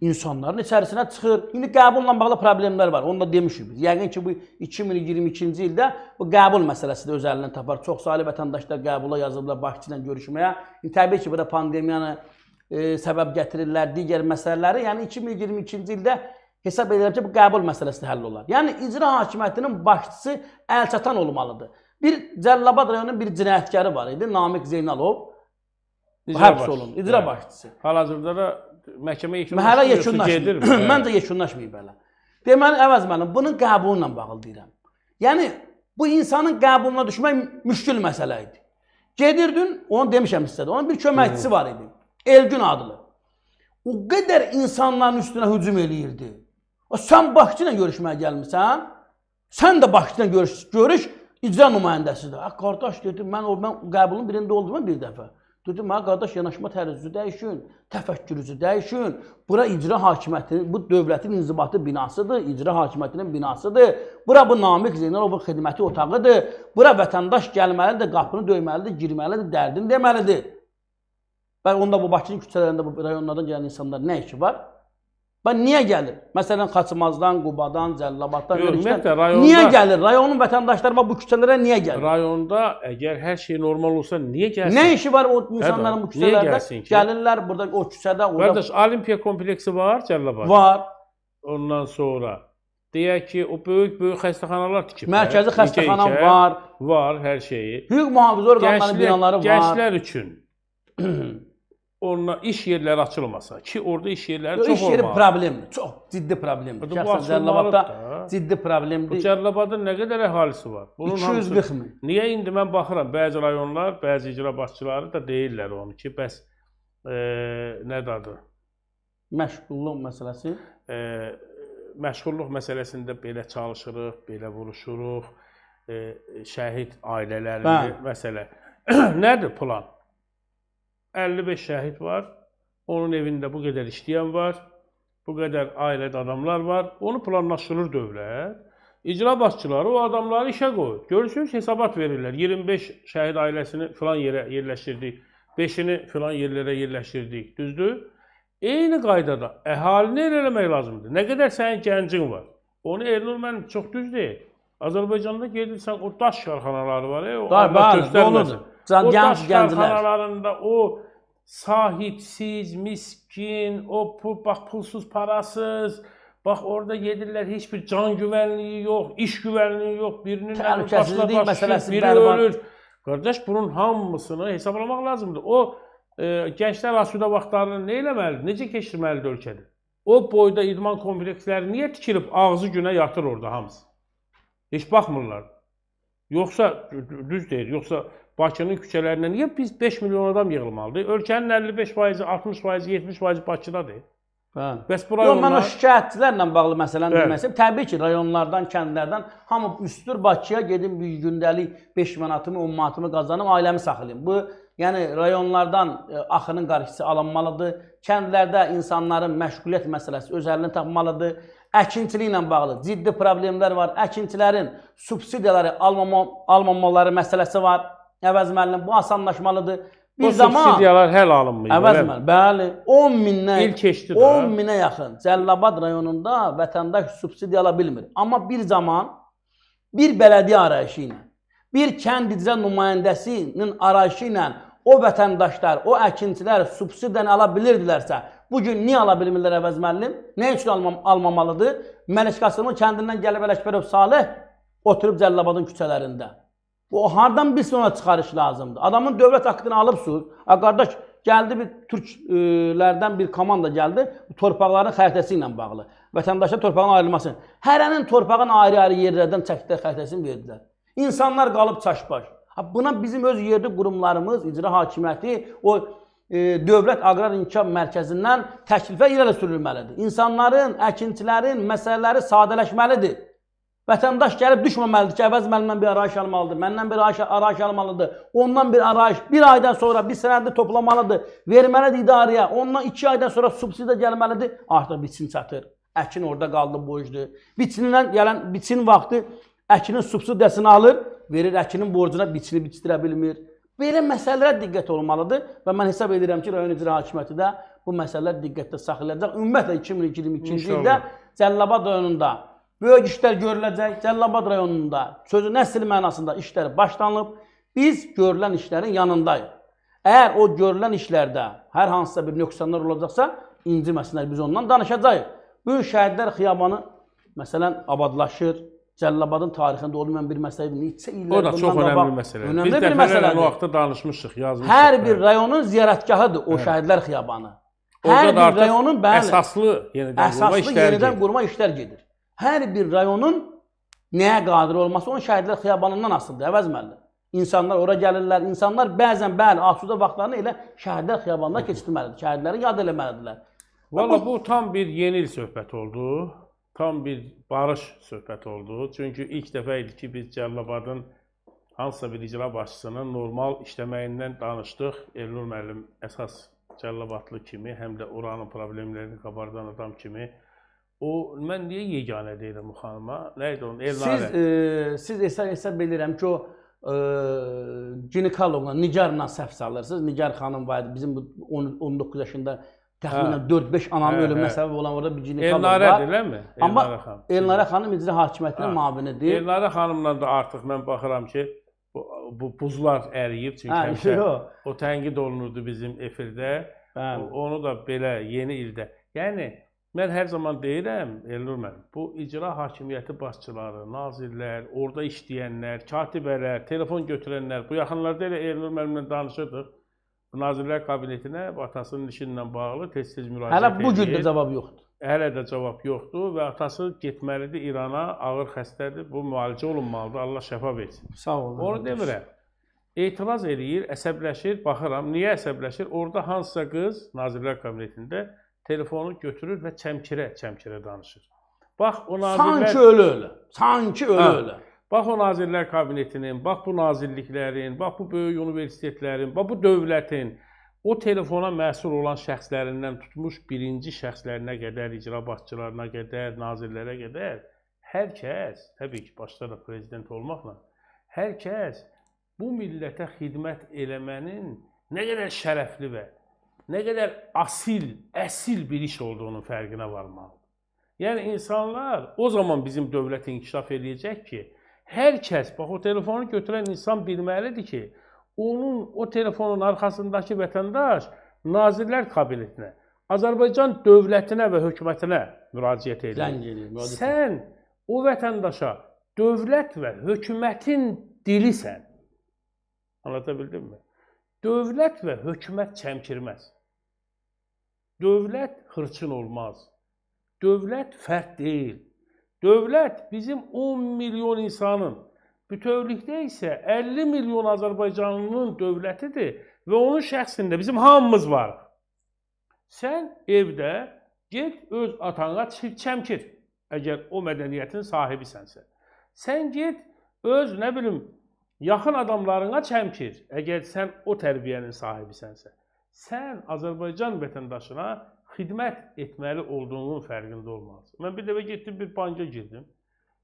İnsanların içərisinə çıxır. İndi qəbulla bağlı problemlər var. Onu da demişik biz. Yəqin ki bu 2022-ci ildə bu qəbul məsələsi də öz əlindən tapar. Çox saylı vətəndaşlar qəbula yazıblar başçı ilə görüşməyə. İndi təbii ki bu da pandemiyanı e, səbəb gətirirlər, digər məsələləri. Yəni 2022-ci ildə hesab edirəm ki, bu qəbul məsələsi də həll olar. Yəni icra hakimiyyətinin başçısı əlçatan olmalıdır. Bir Cəllabad rayonunun bir cinayətkarı var idi, Namiq Zeynalov. Həbs olundu, icra hə. başçısı. Hal-hazırda da məhkəmə yekunlaşmır. Məncə yekunlaşmayıb hələ. Deməli, əvəz mənim, bunun qəbulu ilə bağlı deyirəm. Yəni, bu insanın qəbuluna düşmək müşkül məsələ idi. Gedirdin, onu demişəm sizə də, onun bir köməkçisi var idi. Elgün adlı. O qədər insanların üstünə hücum eləyirdi. O, sən Bakı ilə görüşməyə gəlmirsən, sən də Bakı ilə görüş, görüş icra nümayəndəsidir. Ax, hə, qardaş, dedim, mən, mən qəbulun birində oldum bir dəfə. Dedim, mənə hə, qardaş, yanaşma tərzi dəyişin, təfəkkürüzü dəyişin. Bura icra hakimiyyətinin, bu dövlətin inzibatı binasıdır, icra hakimiyyətinin binasıdır. Bura bu Namik Zeynəlovun xidməti otağıdır. Bura vətəndaş gəlməlidir, qapını döyməlidir, girməlidir, dərdini deməlidir. Və onda bu Bakının küçələrində, bu rayonlardan gələn insanlar nə işi var? Bax niyə gəlir? Məsələn, Xaçmazdan, Qubadan, Cəlilabaddan, Ümumiyyətlə rayonda niyə gəlir? Rayonun vətəndaşları bax bu küçələrə niyə gəlir? Rayonda əgər hər şey normal olsa niyə gəlsin? Nə işi var o insanların bu küçələrdə? Gəlirlər burada o küçədə, orada. Qardaş, Olimpiya kompleksi var Cəlilabadda? Var. Ondan sonra deyək ki, o böyük-böyük xəstəxanalar tikiblər. Mərkəzi xəstəxana ikə, var, var hər şeyi. Hüquq mühafizə orqanlarının binaları var. Gənclər üçün onunla iş yerləri açılmasa ki, orada iş yerləri Yo, çox olmalı. İş yeri olmalı. problemdir, çox ciddi problemdir. Bu Şəxsən Cəlilabadda ciddi problemdir. Bu Cəlilabadın nə qədər əhalisi var? Bunun 240 min. Niyə indi mən baxıram, bəzi rayonlar, bəzi icra başçıları da deyirlər onu ki, bəs e, nədir adı? Məşğulluq məsələsi. E, məşğulluq məsələsində belə çalışırıq, belə vuruşuruq. E, şəhid ailələrində məsələ. Nədir plan? 55 şəhid var. Onun evində bu qədər işləyən var. Bu qədər ailədə adamlar var. Onu planlaşdırır dövlət. İcra başçıları o adamları işə qoyur. Görürsünüz hesabat verirlər. 25 şəhid ailəsini filan yerə yerləşdirdik. 5-ini filan yerlərə yerləşdirdik. Düzdür? Eyni qaydada əhalini el eləmək lazımdır. Nə qədər sənin gəncin var. Onu Elnur mən çox düz deyir. Azərbaycanda gedirsən o daş karxanaları var. E, o da, Allah göstərməsin gənc gənclər. O sahibsiz, miskin, o pul, bax pulsuz, parasız, Bax orada gedirlər, heç bir can güvənliyi yox, iş güvənliyi yox, birinin təhlükəsizlik məsələsi biri ölür. Qardaş, bunun hamısını hesablamaq lazımdır. O e, gənclər asudə vaxtlarını nə eləməlidir, necə keçirməlidir ölkədə? O boyda idman kompleksləri niyə tikilib ağzı günə yatır orada hamısı? Heç baxmırlar. Yoxsa düz deyir, yoxsa Bakının küçələrinə niyə biz 5 milyon adam yığılmalıdır? Ölkənin 55%, 60%, 70% Bakıdadır. Hə. Bəs bu rayonlar... Yox, mən o şikayətçilərlə bağlı məsələni evet. demək Təbii ki, rayonlardan, kəndlərdən hamı üstür Bakıya gedim bir gündəlik 5 manatımı, 10 manatımı qazanım, ailəmi saxlayım. Bu, yəni rayonlardan ə, e, axının qarşısı alınmalıdır. Kəndlərdə insanların məşğuliyyət məsələsi öz əlini tapmalıdır. Əkinçiliklə bağlı ciddi problemlər var. Əkinçilərin subsidiyaları almama, almamaları məsələsi var. Əvəz müəllim, bu asanlaşmalıdır. Bir bu zaman subsidiyalar həll alınmayıb. Əvəz müəllim, bəli, 10 mindən il keçdi 10 minə yaxın Cəlilabad rayonunda vətəndaş subsidiya ala bilmir. Amma bir zaman bir bələdiyyə arayışı ilə, bir kənd icra nümayəndəsinin arayışı ilə o vətəndaşlar, o əkinçilər subsidiyanı ala bilirdilərsə, bu gün niyə ala bilmirlər əvəz müəllim? Nə üçün almam almamalıdır? Məlik Qasımın kəndindən gəlib Ələkbərov Salih oturub Cəlilabadın küçələrində. O hardan bilsin ona çıxarış lazımdır? Adamın dövlət aktını alıbsınız. A qardaş gəldi bir türklərdən bir komanda gəldi torpaqların xəritəsi ilə bağlı. Vətəndaşlar torpağın ayrılması. Hərənin torpağın ayrı-ayrı yerlərdən çəkdikləri xəritəsini verdilər. İnsanlar qalıb çaşbaş. Buna bizim öz yerli qurumlarımız, icra hakimiyyəti, o e, Dövlət Aqrar İnkişaf Mərkəzindən təklifə irəli sürülməlidir. İnsanların, əkinçilərin məsələləri sadələşməlidir. Vətəndaş gəlib düşməməlidir ki, əvəz məndən bir arayış almalıdır, məndən bir arayış, arayış almalıdır, ondan bir arayış, bir aydan sonra bir sənədi toplamalıdır, verməlidir idarəyə, ondan iki aydan sonra subsidiya gəlməlidir, artıq bitsin çatır. Əkin orada qaldı borcdur. Biçinindən gələn biçin vaxtı əkinin subsidiyasını alır, verir əkinin borcuna biçini biçdirə bilmir. Belə məsələlərə diqqət olmalıdır və mən hesab edirəm ki, rayon icra hakimiyyəti də bu məsələlər diqqətdə saxlayacaq. Ümumiyyətlə 2022-ci ildə Cəllabad rayonunda Böyük işlər görüləcək. Cəllabad rayonunda sözü nəsil mənasında işlər başlanılıb. Biz görülən işlərin yanındayıq. Əgər o görülən işlərdə hər hansısa bir nöqsanlar olacaqsa, inciməsinlər biz ondan danışacağıq. Bu gün şəhidlər xiyabanı məsələn abadlaşır. Cəllabadın tarixində olmayan bir məsələdir. Neçə illər bundan qabaq. O da çox önəmli bir məsələdir. Önəmli biz bir məsələdir. O vaxtda danışmışıq, yazmışıq. Hər bir bəli. Hə. rayonun ziyarətgahıdır o hə. şəhidlər xiyabanı. Hər Orada bir rayonun bəli, əsaslı yenidən əsaslı qurma işlər yenidən gedir. qurma işlər gedir. Hər bir rayonun nəyə qadir olması onun şəhidlər xiyabanından asılıdır, əvəzməlidir. İnsanlar ora gəlirlər, insanlar bəzən bəli asudə vaxtlarını elə şəhidlər xiyabanına keçirməlidir, şəhidləri yad eləməlidirlər. Valla bu tam bir yeni il söhbət oldu. Tam bir barış söhbət oldu. Çünki ilk dəfə idi ki, biz Cəlilabadın hansısa bir icra başçısının normal işləməyindən danışdıq. Elnur müəllim əsas Cəlilabadlı kimi, həm də oranın problemlərini qabardan adam kimi O mən niyə yeganə deyirəm bu xanıma? Nə idi onun? Elnarə. Siz e, siz hesab hesab bilirəm ki, o e, ginekoloqla Nigarla səhv salırsınız. Nigar xanım var idi. Bizim bu 19 yaşında təxminən 4-5 hə. ananın hə, ölümünə hə. səbəb olan orada bir ginekoloq var. Elnarə eləmi? Amma Elnarə xanım icra hakimiyyətinin müavinidir. Elnarə xanımla da artıq mən baxıram ki, bu, bu buzlar əriyib çünki hə, həmişə o. o tənqid olunurdu bizim efirdə. Bəli. Onu da belə yeni ildə. Yəni Mən hər zaman deyirəm, Elnur müəllim, bu icra hakimiyyəti başçıları, nazirlər, orada işləyənlər, katibələr, telefon götürənlər, bu yaxınlarda elə Elnur müəllimlə danışırdıq. Nazirlər Kabinetinə atasının işinlə bağlı tez-tez müraciət edir. Hələ bu gün də cavab yoxdur. Hələ də cavab yoxdur və atası getməlidir İrana, ağır xəstədir. Bu müalicə olunmalıdır. Allah şəfa versin. Sağ olun. Onu demirəm. Etiraz eləyir, əsəbləşir, baxıram. Niyə əsəbləşir? Orada hansısa qız Nazirlər Kabinetində telefonu götürür və çəmkirə, çəmkirə danışır. Bax o nazirlər... Sanki ölü ölü, sanki ölü hə, ölü. Bax o nazirlər kabinetinin, bax bu nazirliklərin, bax bu böyük universitetlərin, bax bu dövlətin, o telefona məsul olan şəxslərindən tutmuş birinci şəxslərinə qədər, icra başçılarına qədər, nazirlərə qədər hər kəs, təbii ki, başda da prezident olmaqla, hər kəs bu millətə xidmət eləmənin nə qədər şərəfli və ne qədər asil, əsil bir iş olduğunun fərqinə varmalıdır. Yəni insanlar o zaman bizim dövlət inkişaf eləyəcək ki, hər kəs bax o telefonu götürən insan bilməlidir ki, onun o telefonun arxasındakı vətəndaş Nazirlər Kabinetinə, Azərbaycan dövlətinə və hökumətinə müraciət edir. Zəng edir. Müraciət. Sən o vətəndaşa dövlət və hökumətin dilisən. Anlata bildim mi? Dövlət və hökumət çəmkirməz. Dövlət xırçın olmaz. Dövlət fərd deyil. Dövlət bizim 10 milyon insanın, bütövlükdə isə 50 milyon Azərbaycanlının dövlətidir və onun şəxsində bizim hamımız var. Sən evdə get öz atana çəmkir, əgər o mədəniyyətin sahibisənsə. Sən get öz, nə bilim, yaxın adamlarına çəmkir, əgər sən o tərbiyənin sahibisənsə sən Azərbaycan vətəndaşına xidmət etməli olduğunun fərqində olmalısan. Mən bir dəfə getdim bir banka girdim.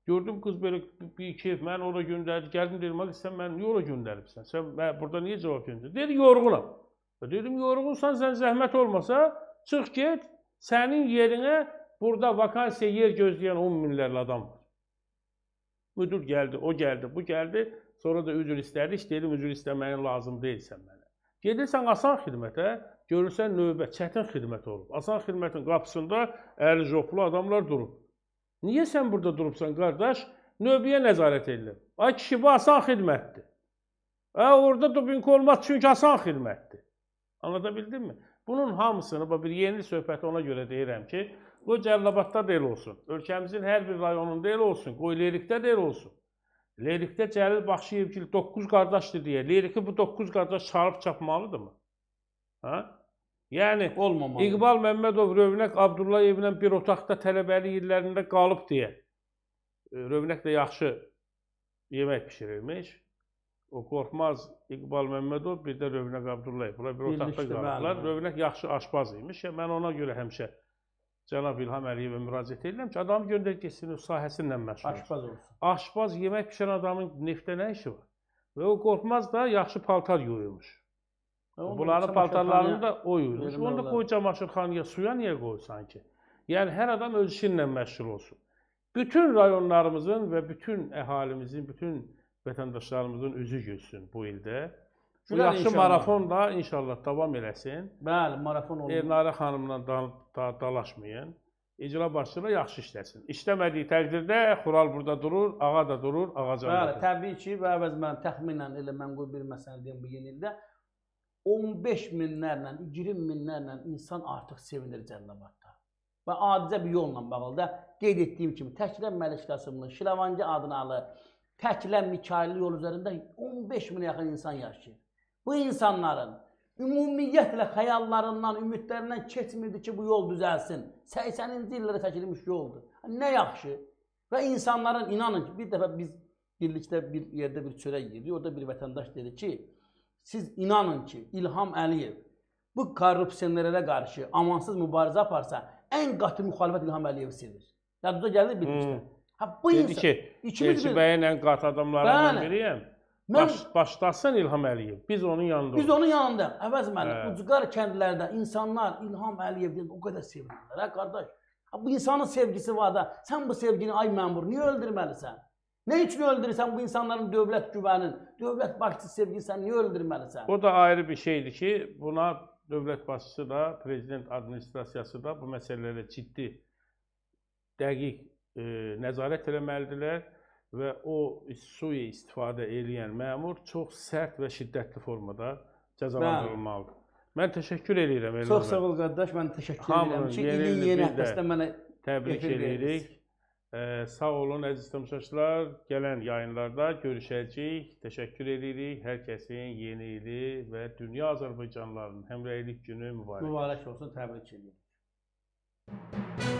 Gördüm qız belə bir keyf mən ora göndərdi. Gəldim dedim, "Maq sən məni niyə ora göndəribsən? Sən burada niyə cavab göndərdin?" Dedi, "Yorğunam." Dedim, "Yorğunsan, sən zəhmət olmasa çıx get. Sənin yerinə burada vakansiya yer gözləyən 10 minlərlə adam var." Müdür gəldi, o gəldi, bu gəldi. Sonra da üzr istədik. Dedim, "Üzr istəməyin lazım deyilsən mən." Gedirsən asan xidmətə, görürsən növbə çətin xidmət olub. Asan xidmətin qapısında əli joplu adamlar durub. Niyə sən burada durubsan qardaş? Növbəyə nəzarət edilir. Ay kişi, bu asan xidmətdir. Ə, orada doping olmaz çünki asan xidmətdir. Anlada bildimmi? Bunun hamısını, bu bir yeni söhbəti ona görə deyirəm ki, qoy Cəlilabadda da elə olsun, ölkəmizin hər bir rayonunda elə olsun, qoy Lerikdə də elə olsun. Lirikdə Cəlil Baxşıyev gil 9 qardaşdır deyə. Liriki bu 9 qardaş çarıb çapmalıdır mı? Hə? Yəni olmamalı. İqbal Məmmədov Rövnək Abdullayevlə bir otaqda tələbəli illərində qalıb deyə. E, Rövnək də yaxşı yemək bişirirmiş. O qorxmaz İqbal Məmmədov, bir də Rövnək Abdullayev. Bunlar bir otaqda qalıblar. Rövnək yaxşı aşpaz imiş. Mən ona görə həmişə Cənab İlham Əliyevə müraciət edirəm ki, adamı göndər getsin sahəsi ilə məşğul olsun. Aşpaz olsun. Aşpaz yemək bişirən adamın neftə nə işi var? Və o qorxmaz da yaxşı paltar yuyurmuş. Hə, Bunların paltarlarını da o yuyurmuş. Onu da qoy camaşırxanaya, suya niyə qoysan ki? Yəni hər adam öz işi ilə məşğul olsun. Bütün rayonlarımızın və bütün əhalimizin, bütün vətəndaşlarımızın üzü gülsün bu ildə. Bu Gülər yaxşı inşallah. marafonla inşallah davam eləsin. Bəli, marafon olur. Elnarə xanımla da, da, dalaşmayın. İcra başçılığı yaxşı işləsin. İşləmədiyi təqdirdə Xural burada durur, ağa da durur, ağacan da Bəli, durur. təbii ki, və əvəz mən təxminən elə mən qoy bir məsələ deyim bu yeni ildə 15 minlərlə, 20 minlərlə insan artıq sevinir Cənnabadda. Və adicə bir yolla bağlı da qeyd etdiyim kimi Təklə Məlik Qasımlı, Şiravancı adını alır, Təklə Mikailli yol üzərində 15 minə yaxın insan yaşayır. Bu insanların ümumiyyətlə xəyallarından, ümidlərindən keçmirdi ki, bu yol düzəlsin. 80-ci illərə çəkilmiş yoldur. Nə yaxşı. Və insanların, inanın ki, bir dəfə biz birlikdə bir yerdə bir çörək yedik. Orada bir vətəndaş dedi ki, siz inanın ki, İlham Əliyev bu korrupsiyonerlərə qarşı amansız mübarizə aparsa, ən qatı müxalifət İlham Əliyevi sevir. Yadınıza gəlir bilmişdir. Hmm. Ha bu dedi insan, ki, Elçi bəyin ən qatı adamlarından biriyəm. Mən, Baş, başlasın İlham Əliyev. Biz onun yanında. Biz onun yanında. Əvəz müəllim, hə. ucqar kəndlərdə insanlar İlham Əliyevdən o qədər sevinirlər, hə qardaş. Bu insanın sevgisi var da. Sən bu sevgini ay məmur niyə öldürməlisən? Nə üçün öldürürsən bu insanların dövlət güvənin, dövlət başçısı sevgini niyə öldürməlisən? O da ayrı bir şeydir ki, buna dövlət başçısı da, prezident administrasiyası da bu məsələlərə ciddi dəqiq e, nəzarət eləməlidirlər və o sui istifadə edən məmur çox sərt və şiddətli formada cəzalandırılmalıdır. Mən təşəkkür edirəm. Çox sağ ol qardaş, mən təşəkkür edirəm ki, ilin yeni həftəsində mənə təbrik edirik. E, sağ olun əziz tamaşaçılar. Gələn yayınlarda görüşəcəyik. Təşəkkür edirik. Hər kəsin yeni ili və dünya Azərbaycanlılarının həmrəylik günü mübarək. Mübarək olsun, təbrik edirəm.